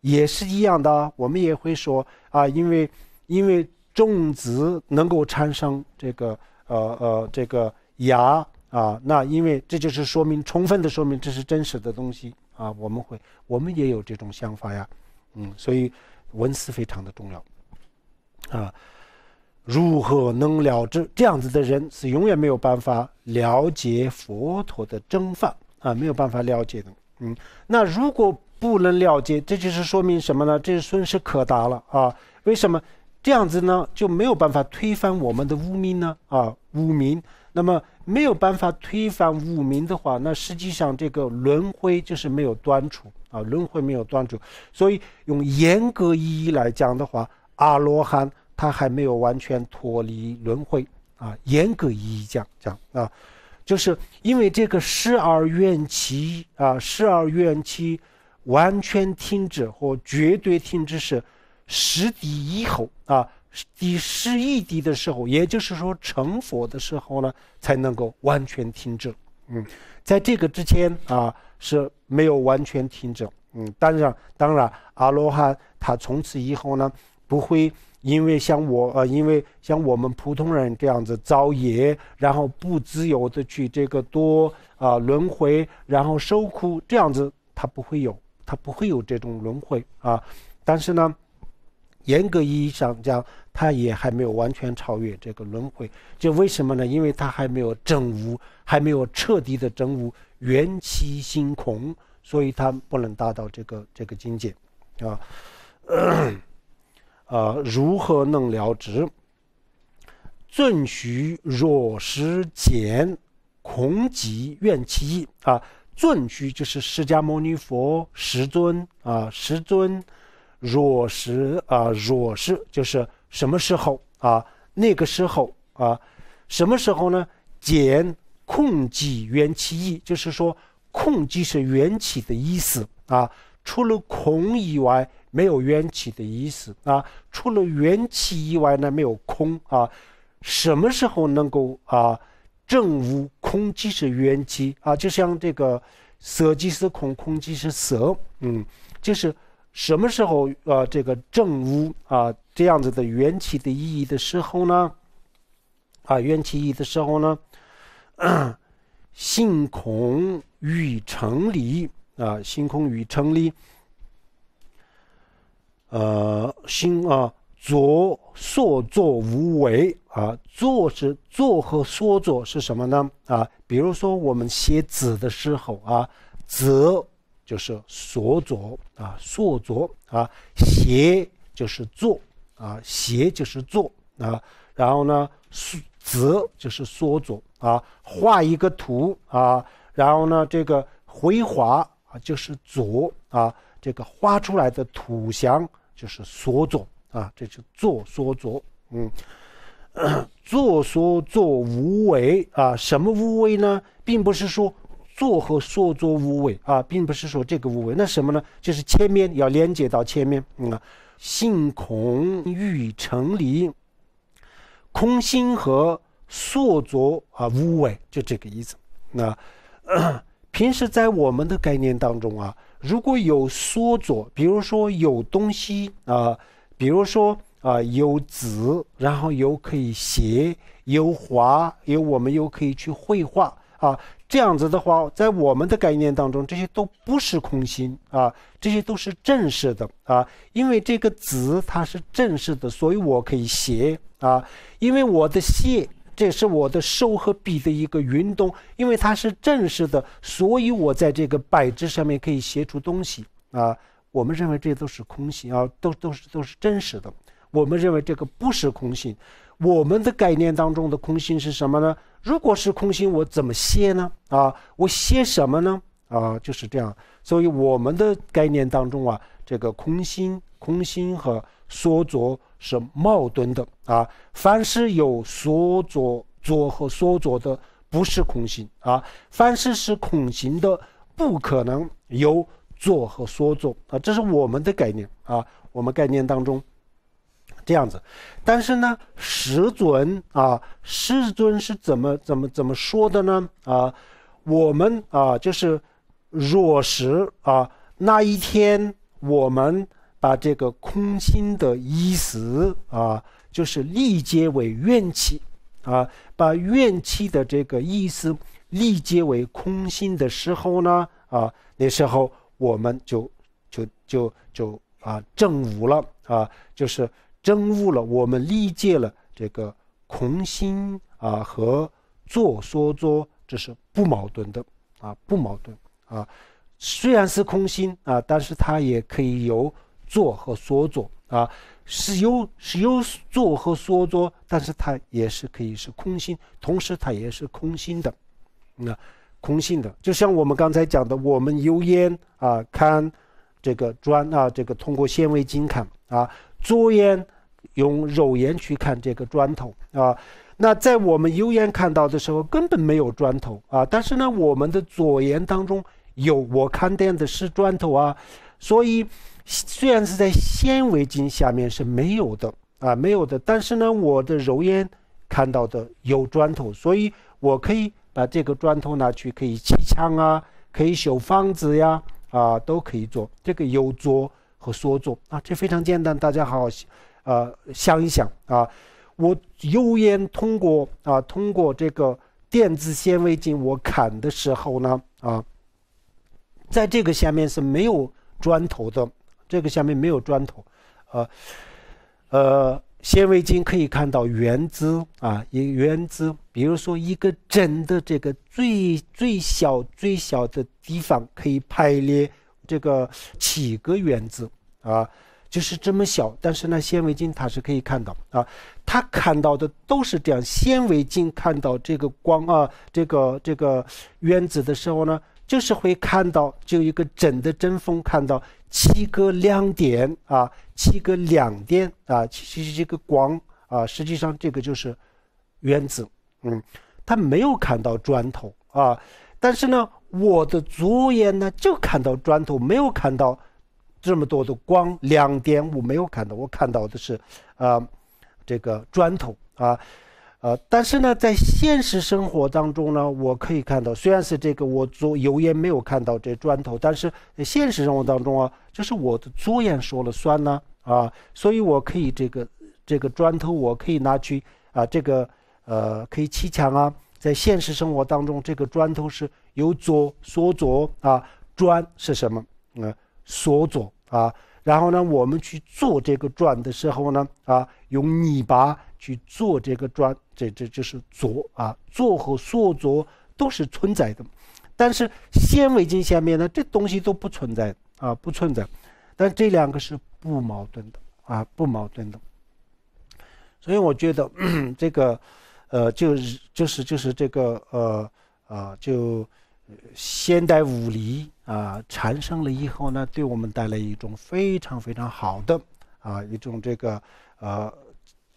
Speaker 1: 也是一样的，我们也会说啊，因为因为种子能够产生这个呃呃这个芽啊，那因为这就是说明充分的说明这是真实的东西。啊，我们会，我们也有这种想法呀，嗯，所以文思非常的重要，啊，如何能了知？这样子的人是永远没有办法了解佛陀的真法啊，没有办法了解的，嗯，那如果不能了解，这就是说明什么呢？这是损失可大了啊！为什么这样子呢？就没有办法推翻我们的污名呢？啊，污名。那么没有办法推翻五名的话，那实际上这个轮回就是没有断除啊，轮回没有断除。所以用严格意义来讲的话，阿罗汉他还没有完全脱离轮回啊。严格意义讲讲啊，就是因为这个十二怨气啊，十二怨气完全停止或绝对停止是十地以后啊。第十意滴的时候，也就是说成佛的时候呢，才能够完全停止。嗯，在这个之前啊，是没有完全停止。嗯，当然，当然，阿罗汉他从此以后呢，不会因为像我呃，因为像我们普通人这样子造业，然后不自由的去这个多啊轮回，然后受苦这样子，他不会有，他不会有这种轮回啊。但是呢，严格意义上讲，他也还没有完全超越这个轮回，就为什么呢？因为他还没有证悟，还没有彻底的证悟缘起心空，所以他不能达到这个这个境界，啊，啊，如何能了知？尊须若实孔空愿其意啊，尊须就是释迦牟尼佛十尊啊，十尊，若实啊，若实就是。什么时候啊？那个时候啊，什么时候呢？减空即缘起意，就是说空即是缘起的意思啊。除了空以外，没有缘起的意思啊。除了缘起以外呢，没有空啊。什么时候能够啊正无空即是缘起啊？就像这个色即是空，空即是色，嗯，就是。什么时候啊？这个正午啊，这样子的缘起的意义的时候呢？啊，起意义的时候呢？性空与成离啊，性空与成离。呃，心啊，作所作无为啊，作是作和说作是什么呢？啊，比如说我们写字的时候啊，字。就是所作啊，所作啊，邪就是作啊，邪就是作啊。然后呢，字就是所作啊，画一个图啊，然后呢，这个回画啊，就是左啊，这个画出来的土像就是所作啊，这就作所作。嗯，<coughs> 作所作无为啊，什么无为呢？并不是说。坐和缩作无为啊，并不是说这个无为，那什么呢？就是前面要连接到前面啊，性空欲成离，空心和缩作啊无为，就这个意思。那 <coughs> 平时在我们的概念当中啊，如果有缩作，比如说有东西啊，比如说啊有纸，然后有可以写，有画，有我们又可以去绘画啊。这样子的话，在我们的概念当中，这些都不是空心啊，这些都是正式的啊。因为这个子它是正式的，所以我可以写啊。因为我的斜，这是我的手和笔的一个运动，因为它是正式的，所以我在这个摆置上面可以写出东西啊。我们认为这些都是空心啊，都都是都是真实的。我们认为这个不是空心，我们的概念当中的空心是什么呢？如果是空心，我怎么歇呢？啊，我歇什么呢？啊，就是这样。所以我们的概念当中啊，这个空心、空心和缩着是矛盾的啊。凡是有缩着、作和缩着的，不是空心啊。凡是是空心的，不可能有作和缩作啊。这是我们的概念啊，我们概念当中。这样子，但是呢，师尊啊，师尊是怎么怎么怎么说的呢？啊，我们啊，就是若实啊，那一天我们把这个空心的意思啊，就是理解为怨气啊，把怨气的这个意思理解为空心的时候呢，啊，那时候我们就就就就啊正午了啊，就是。证悟了，我们理解了这个空心啊和坐说梭，这是不矛盾的啊，不矛盾啊。虽然是空心啊，但是它也可以有做和说做啊，是有是有做和说做，但是它也是可以是空心，同时它也是空心的，那空性的，就像我们刚才讲的，我们油烟啊看这个砖啊，这个通过显微镜看啊，左眼。用肉眼去看这个砖头啊，那在我们右眼看到的时候根本没有砖头啊，但是呢，我们的左眼当中有，我看见的是砖头啊，所以虽然是在显微镜下面是没有的啊，没有的，但是呢，我的肉眼看到的有砖头，所以我可以把这个砖头拿去可以砌墙啊，可以修房子呀，啊，都可以做这个有做和缩做啊，这非常简单，大家好。呃，想一想啊，我油烟通过啊，通过这个电子显微镜我看的时候呢，啊，在这个下面是没有砖头的，这个下面没有砖头，呃，呃，显微镜可以看到原子啊，原子，比如说一个针的这个最最小最小的地方，可以排列这个七个原子啊。就是这么小，但是呢，显微镜它是可以看到啊，它看到的都是这样。显微镜看到这个光啊，这个这个原子的时候呢，就是会看到就一个整的针锋，看到七个亮点啊，七个亮点啊，其实这个光啊，实际上这个就是原子。嗯，它没有看到砖头啊，但是呢，我的左眼呢就看到砖头，没有看到。这么多的光，两点我没有看到，我看到的是，啊，这个砖头啊，呃，但是呢，在现实生活当中呢，我可以看到，虽然是这个我左右眼没有看到这砖头，但是现实生活当中啊，这是我的左眼说了算呢，啊，所以我可以这个这个砖头我可以拿去啊，这个呃可以砌墙啊，在现实生活当中，这个砖头是由左所左啊，砖是什么？嗯，所左。啊，然后呢，我们去做这个转的时候呢，啊，用泥巴去做这个砖，这这就是做啊，做和所做都是存在的，但是显微镜下面呢，这东西都不存在啊，不存在，但这两个是不矛盾的啊，不矛盾的，所以我觉得 <clears throat> 这个，呃，就是就是就是这个呃啊就。现代物理啊，产生了以后呢，对我们带来一种非常非常好的啊一种这个呃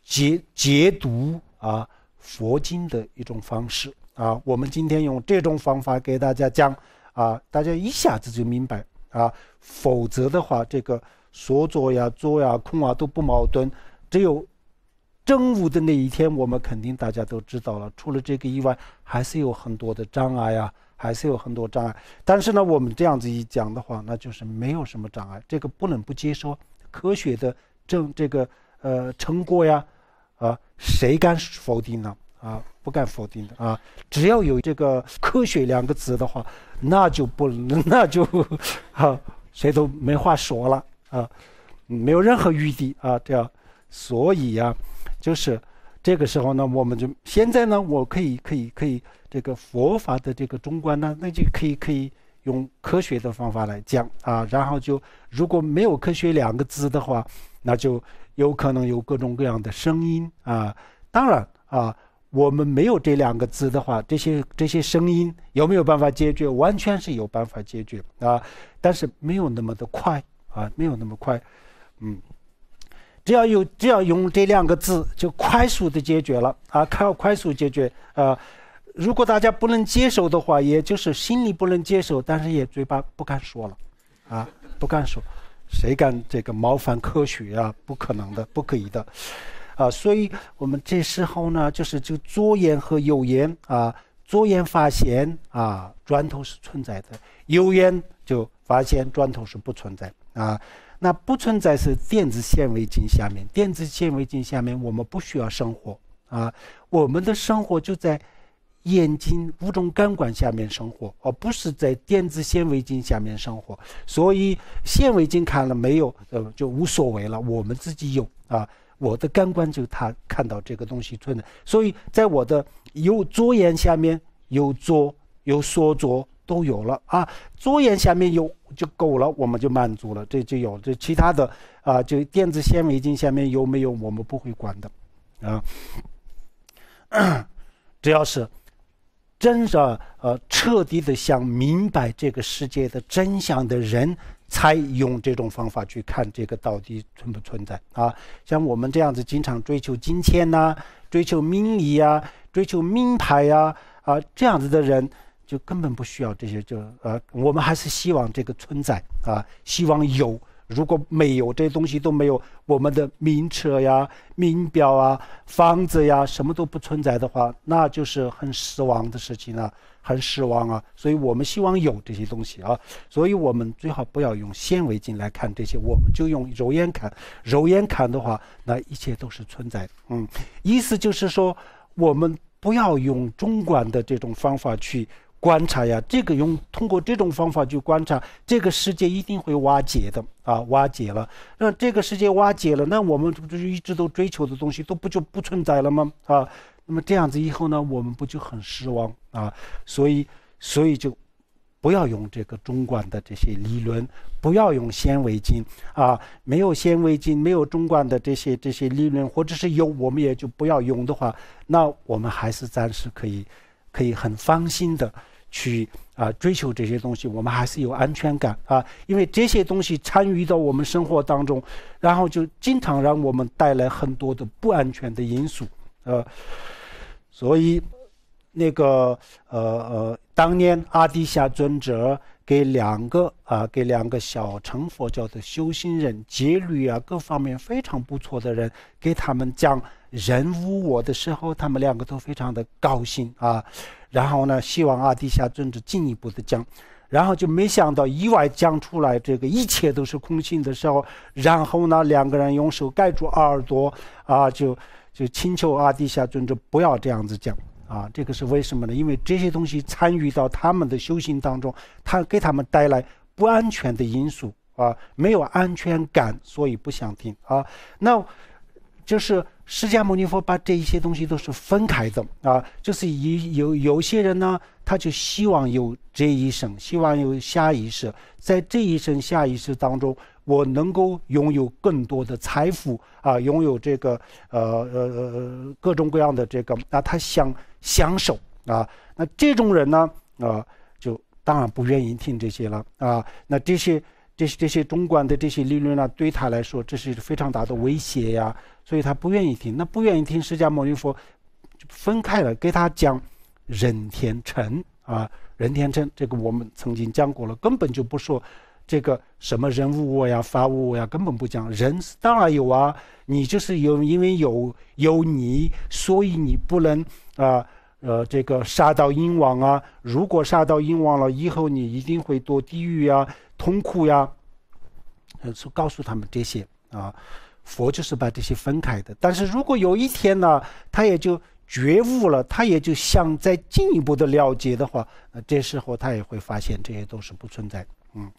Speaker 1: 解解读啊佛经的一种方式啊。我们今天用这种方法给大家讲啊，大家一下子就明白啊。否则的话，这个说做呀、做呀、空啊都不矛盾。只有正午的那一天，我们肯定大家都知道了。除了这个以外，还是有很多的障碍啊。还是有很多障碍，但是呢，我们这样子一讲的话，那就是没有什么障碍。这个不能不接受科学的证这个呃成果呀，啊，谁敢否定呢？啊，不敢否定的啊，只要有这个“科学”两个字的话，那就不能，<laughs> 那就 <laughs> 谁都没话说了啊，没有任何余地啊，这样，所以呀，就是。这个时候呢，我们就现在呢，我可以可以可以这个佛法的这个中观呢，那就可以可以用科学的方法来讲啊。然后就如果没有科学两个字的话，那就有可能有各种各样的声音啊。当然啊，我们没有这两个字的话，这些这些声音有没有办法解决？完全是有办法解决啊，但是没有那么的快啊，没有那么快，嗯。只要有只要用这两个字，就快速的解决了啊！靠快速解决。呃，如果大家不能接受的话，也就是心里不能接受，但是也嘴巴不敢说了啊，不敢说。谁敢这个冒犯科学啊？不可能的，不可以的。啊，所以我们这时候呢，就是就左眼和右眼啊，左眼发现啊砖头是存在的，右眼就发现砖头是不存在啊。那不存在是电子显微镜下面，电子显微镜下面我们不需要生活啊，我们的生活就在眼睛五种感官下面生活，而不是在电子显微镜下面生活。所以显微镜看了没有，呃，就无所谓了。我们自己有啊，我的感官就他看到这个东西存在，所以在我的有左眼下面有左有桌左都有了啊，桌沿下面有就够了，我们就满足了，这就有了。这其他的啊，就电子显微镜下面有没有，我们不会管的，啊。只要是，真是呃彻底的想明白这个世界的真相的人，才用这种方法去看这个到底存不存在啊。像我们这样子，经常追求金钱呐，追求名利呀，追求名牌呀啊这样子的人。就根本不需要这些，就呃，我们还是希望这个存在啊，希望有。如果没有这些东西都没有，我们的名车呀、名表啊、房子呀，什么都不存在的话，那就是很失望的事情了，很失望啊。所以我们希望有这些东西啊，所以我们最好不要用显微镜来看这些，我们就用肉眼看，肉眼看的话，那一切都是存在的。嗯，意思就是说，我们不要用中观的这种方法去。观察呀，这个用通过这种方法去观察这个世界一定会瓦解的啊，瓦解了，那这个世界瓦解了，那我们不就一直都追求的东西都不就不存在了吗？啊，那么这样子以后呢，我们不就很失望啊？所以，所以就不要用这个中观的这些理论，不要用显微镜啊，没有显微镜，没有中观的这些这些理论，或者是有我们也就不要用的话，那我们还是暂时可以。可以很放心的去啊追求这些东西，我们还是有安全感啊，因为这些东西参与到我们生活当中，然后就经常让我们带来很多的不安全的因素，呃，所以那个呃呃，当年阿底峡尊者给两个啊给两个小乘佛教的修行人，戒律啊各方面非常不错的人，给他们讲。人无我的时候，他们两个都非常的高兴啊，然后呢，希望阿蒂夏尊者进一步的讲，然后就没想到意外讲出来这个一切都是空性的时候，然后呢，两个人用手盖住耳朵啊，就就请求阿蒂夏尊者不要这样子讲啊，这个是为什么呢？因为这些东西参与到他们的修行当中，他给他们带来不安全的因素啊，没有安全感，所以不想听啊，那就是。释迦牟尼佛把这一些东西都是分开的啊，就是有有有些人呢，他就希望有这一生，希望有下一世，在这一生下一世当中，我能够拥有更多的财富啊，拥有这个呃呃呃各种各样的这个，那他享享受啊，那这种人呢啊，就当然不愿意听这些了啊，那这些这些这些中观的这些理论呢，对他来说，这是非常大的威胁呀。所以他不愿意听，那不愿意听释迦牟尼佛，分开了给他讲任天成啊，任天成这个我们曾经讲过了，根本就不说这个什么人我呀、法我呀，根本不讲人，当然有啊，你就是有，因为有有你，所以你不能啊呃这个杀到阴王啊，如果杀到阴王了，以后你一定会堕地狱呀、痛苦呀，说告诉他们这些啊。佛就是把这些分开的，但是如果有一天呢，他也就觉悟了，他也就想再进一步的了解的话，那这时候他也会发现这些都是不存在。嗯，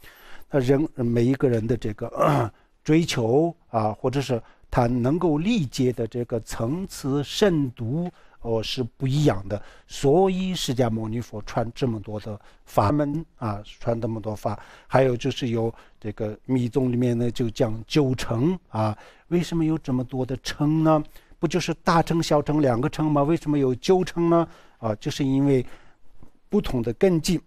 Speaker 1: 那人每一个人的这个 <coughs> 追求啊，或者是他能够理解的这个层次深度。哦，是不一样的。所以释迦牟尼佛穿这么多的法门啊，穿这么多法，还有就是有这个密宗里面呢，就讲九乘啊。为什么有这么多的乘呢？不就是大乘、小乘两个乘吗？为什么有九乘呢？啊，就是因为不同的根基。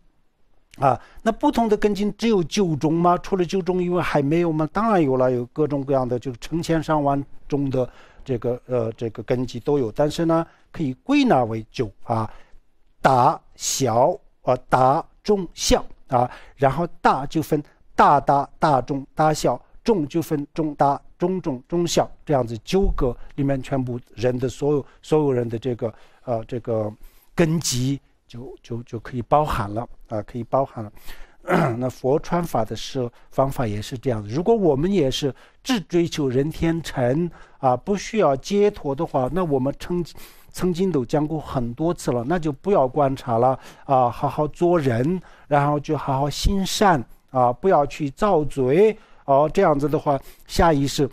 Speaker 1: 啊。那不同的根基只有九种吗？除了九种以外，还没有吗？当然有了，有各种各样的，就是成千上万种的。这个呃，这个根基都有，但是呢，可以归纳为九啊，大小啊，大中小啊，然后大就分大大大中大小，中就分中大中中中小，这样子九个里面全部人的所有所有人的这个呃这个根基就就就可以包含了啊，可以包含了。<clears throat> 那佛传法的是方法也是这样子。如果我们也是只追求人天成啊，不需要解脱的话，那我们曾曾经都讲过很多次了，那就不要观察了啊，好好做人，然后就好好心善啊，不要去造罪哦。这样子的话，下意识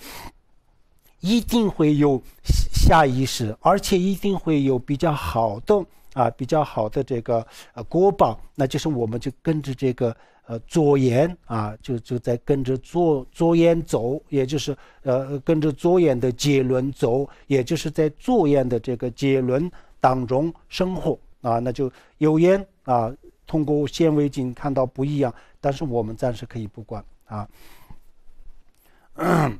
Speaker 1: 一定会有下意识，而且一定会有比较好的。啊，比较好的这个呃国宝，那就是我们就跟着这个呃左眼啊，就就在跟着左左眼走，也就是呃跟着左眼的结论走，也就是在左眼的这个结论当中生活啊，那就右眼啊通过显微镜看到不一样，但是我们暂时可以不管啊。<coughs>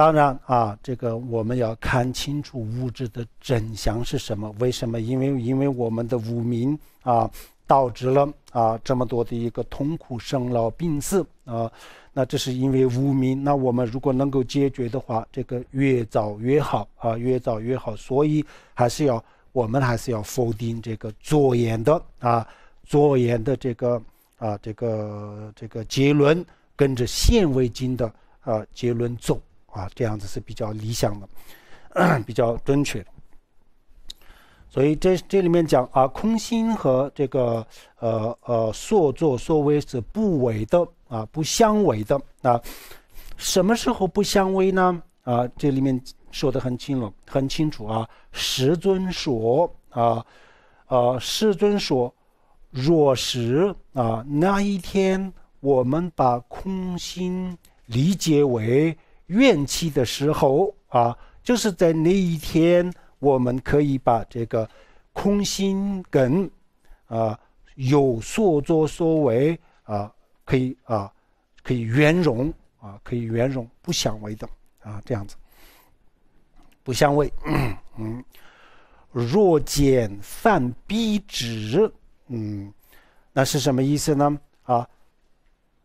Speaker 1: 当然啊，这个我们要看清楚物质的真相是什么？为什么？因为因为我们的无明啊，导致了啊这么多的一个痛苦、生老病死啊。那这是因为无明。那我们如果能够解决的话，这个越早越好啊，越早越好。所以还是要我们还是要否定这个左眼的啊，左眼的这个啊，这个这个结论，跟着显微镜的啊结论走。啊，这样子是比较理想的，<clears throat> 比较准确。所以这这里面讲啊，空心和这个呃呃所作所为是不违的啊，不相违的啊。什么时候不相违呢？啊，这里面说的很清楚，很清楚啊。师尊说啊，呃，世尊说，若是啊那一天我们把空心理解为。怨气的时候啊，就是在那一天，我们可以把这个空心梗啊有所作所为啊，可以啊，可以圆融啊，可以圆融不相为等啊，这样子不相为 <clears throat> 嗯，若见犯必止，嗯，那是什么意思呢？啊，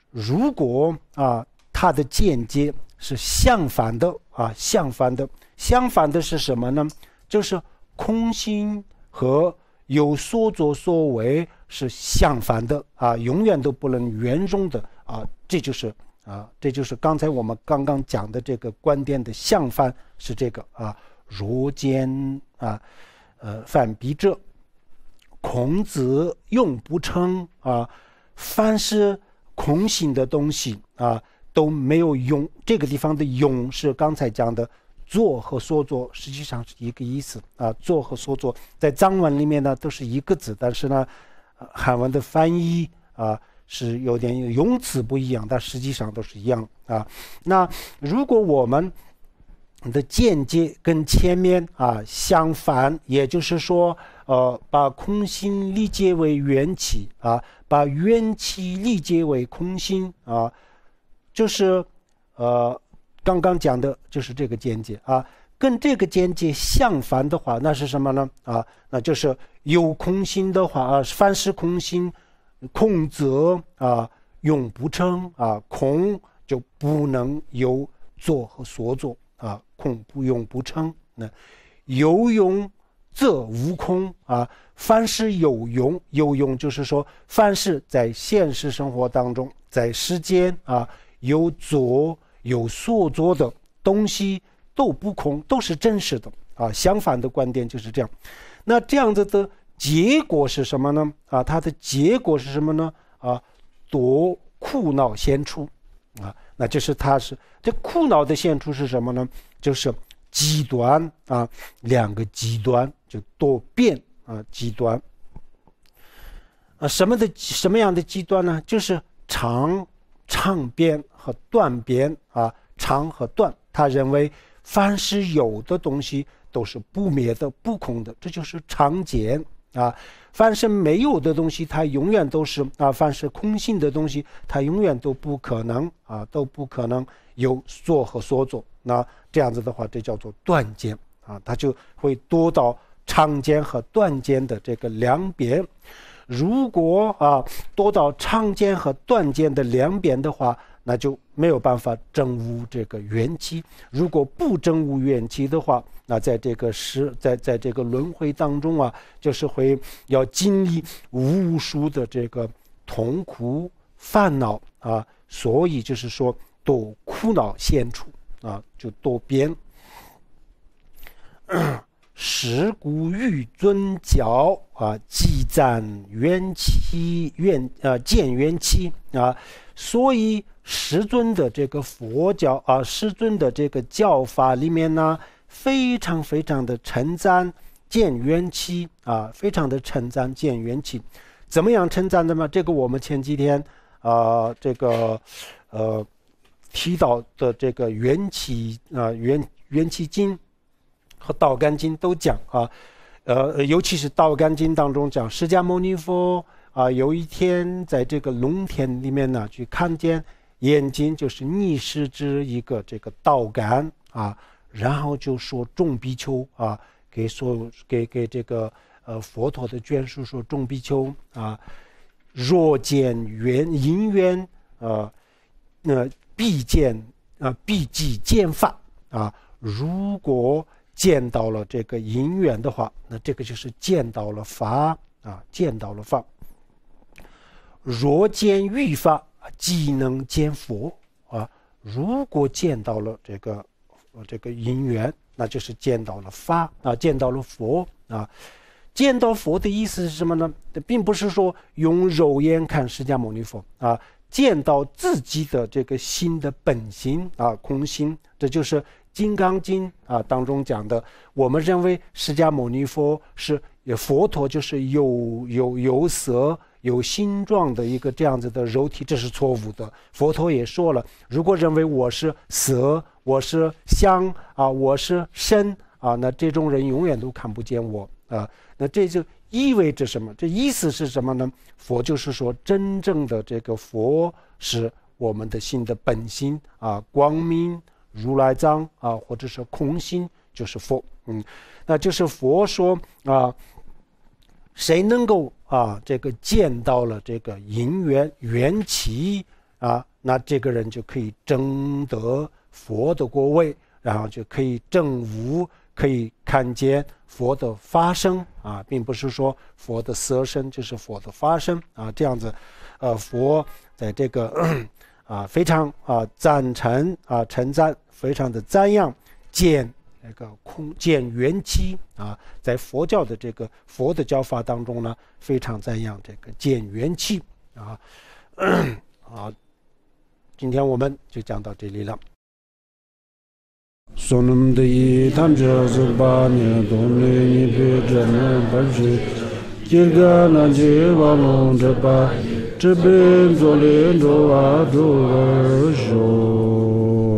Speaker 1: 如果啊，他的间接。是相反的啊，相反的，相反的是什么呢？就是空心和有所作所为是相反的啊，永远都不能圆融的啊，这就是啊，这就是刚才我们刚刚讲的这个观点的相反是这个啊，如坚啊，呃，反彼者，孔子用不称啊，凡是空心的东西啊。都没有用，这个地方的“用”是刚才讲的“做”和“说做”，实际上是一个意思啊。“做”和“说做”在藏文里面呢都是一个字，但是呢，汉文的翻译啊是有点用词不一样，但实际上都是一样啊。那如果我们的见解跟前面啊相反，也就是说，呃，把空心理解为缘起啊，把缘起理解为空心啊。就是，呃，刚刚讲的就是这个见解啊。跟这个见解相反的话，那是什么呢？啊，那就是有空心的话啊。凡是空心，空则啊永不称啊，空就不能有作和所作啊，空不永不称。那有用则无空啊。凡是有用，有用就是说，凡是在现实生活当中，在世间啊。有左有所做的东西都不空，都是真实的啊。相反的观点就是这样，那这样子的结果是什么呢？啊，它的结果是什么呢？啊，多苦恼先出，啊，那就是它是这苦恼的先出是什么呢？就是极端啊，两个极端就多变啊，极端啊，什么的什么样的极端呢？就是长。长边和断边啊，长和断。他认为，凡是有的东西都是不灭的、不空的，这就是长间啊。凡是没有的东西，它永远都是啊。凡是空性的东西，它永远都不可能啊，都不可能有做和所作。那这样子的话，这叫做断间啊。它就会多到长间和断间的这个两边。如果啊多到长剑和短剑的两边的话，那就没有办法证悟这个缘机，如果不证悟缘机的话，那在这个时在在这个轮回当中啊，就是会要经历无数的这个痛苦烦恼啊。所以就是说多苦恼现处啊，就多变。石古玉尊教啊，积赞元起愿啊，见元起啊。所以师尊的这个佛教啊，师尊的这个教法里面呢，非常非常的称赞见元起啊，非常的称赞见元起。怎么样称赞的嘛？这个我们前几天啊，这个呃提到的这个元起啊元元起经。和《道干经》都讲啊，呃，尤其是《道干经》当中讲释迦牟尼佛啊，有一天在这个农田里面呢，去看见眼睛就是逆视之一个这个道干啊，然后就说众比丘啊，给说给给这个呃佛陀的眷属说众比丘啊，若见缘因缘啊，那必见啊必即见法啊，如果。见到了这个银元的话，那这个就是见到了法啊，见到了法。若见欲法，即能见佛啊。如果见到了这个这个银元，那就是见到了法，啊，见到了佛啊。见到佛的意思是什么呢？并不是说用肉眼看释迦牟尼佛啊，见到自己的这个心的本心啊，空心，这就是。《金刚经》啊当中讲的，我们认为释迦牟尼佛是佛陀，就是有有有色有形状的一个这样子的肉体，这是错误的。佛陀也说了，如果认为我是色，我是香啊，我是身啊，那这种人永远都看不见我啊。那这就意味着什么？这意思是什么呢？佛就是说，真正的这个佛是我们的心的本心啊，光明。如来藏啊，或者是空心就是佛，嗯，那就是佛说啊，谁能够啊这个见到了这个因缘缘起啊，那这个人就可以争得佛的国位，然后就可以证无，可以看见佛的发生啊，并不是说佛的色身就是佛的发生啊，这样子，呃，佛在这个 <clears throat> 啊非常啊赞成啊称赞。非常的赞扬，建那个空建元起啊，在佛教的这个佛的教法当中呢，非常赞扬这个建元气啊。好，<coughs> 今天我们就讲到这里了。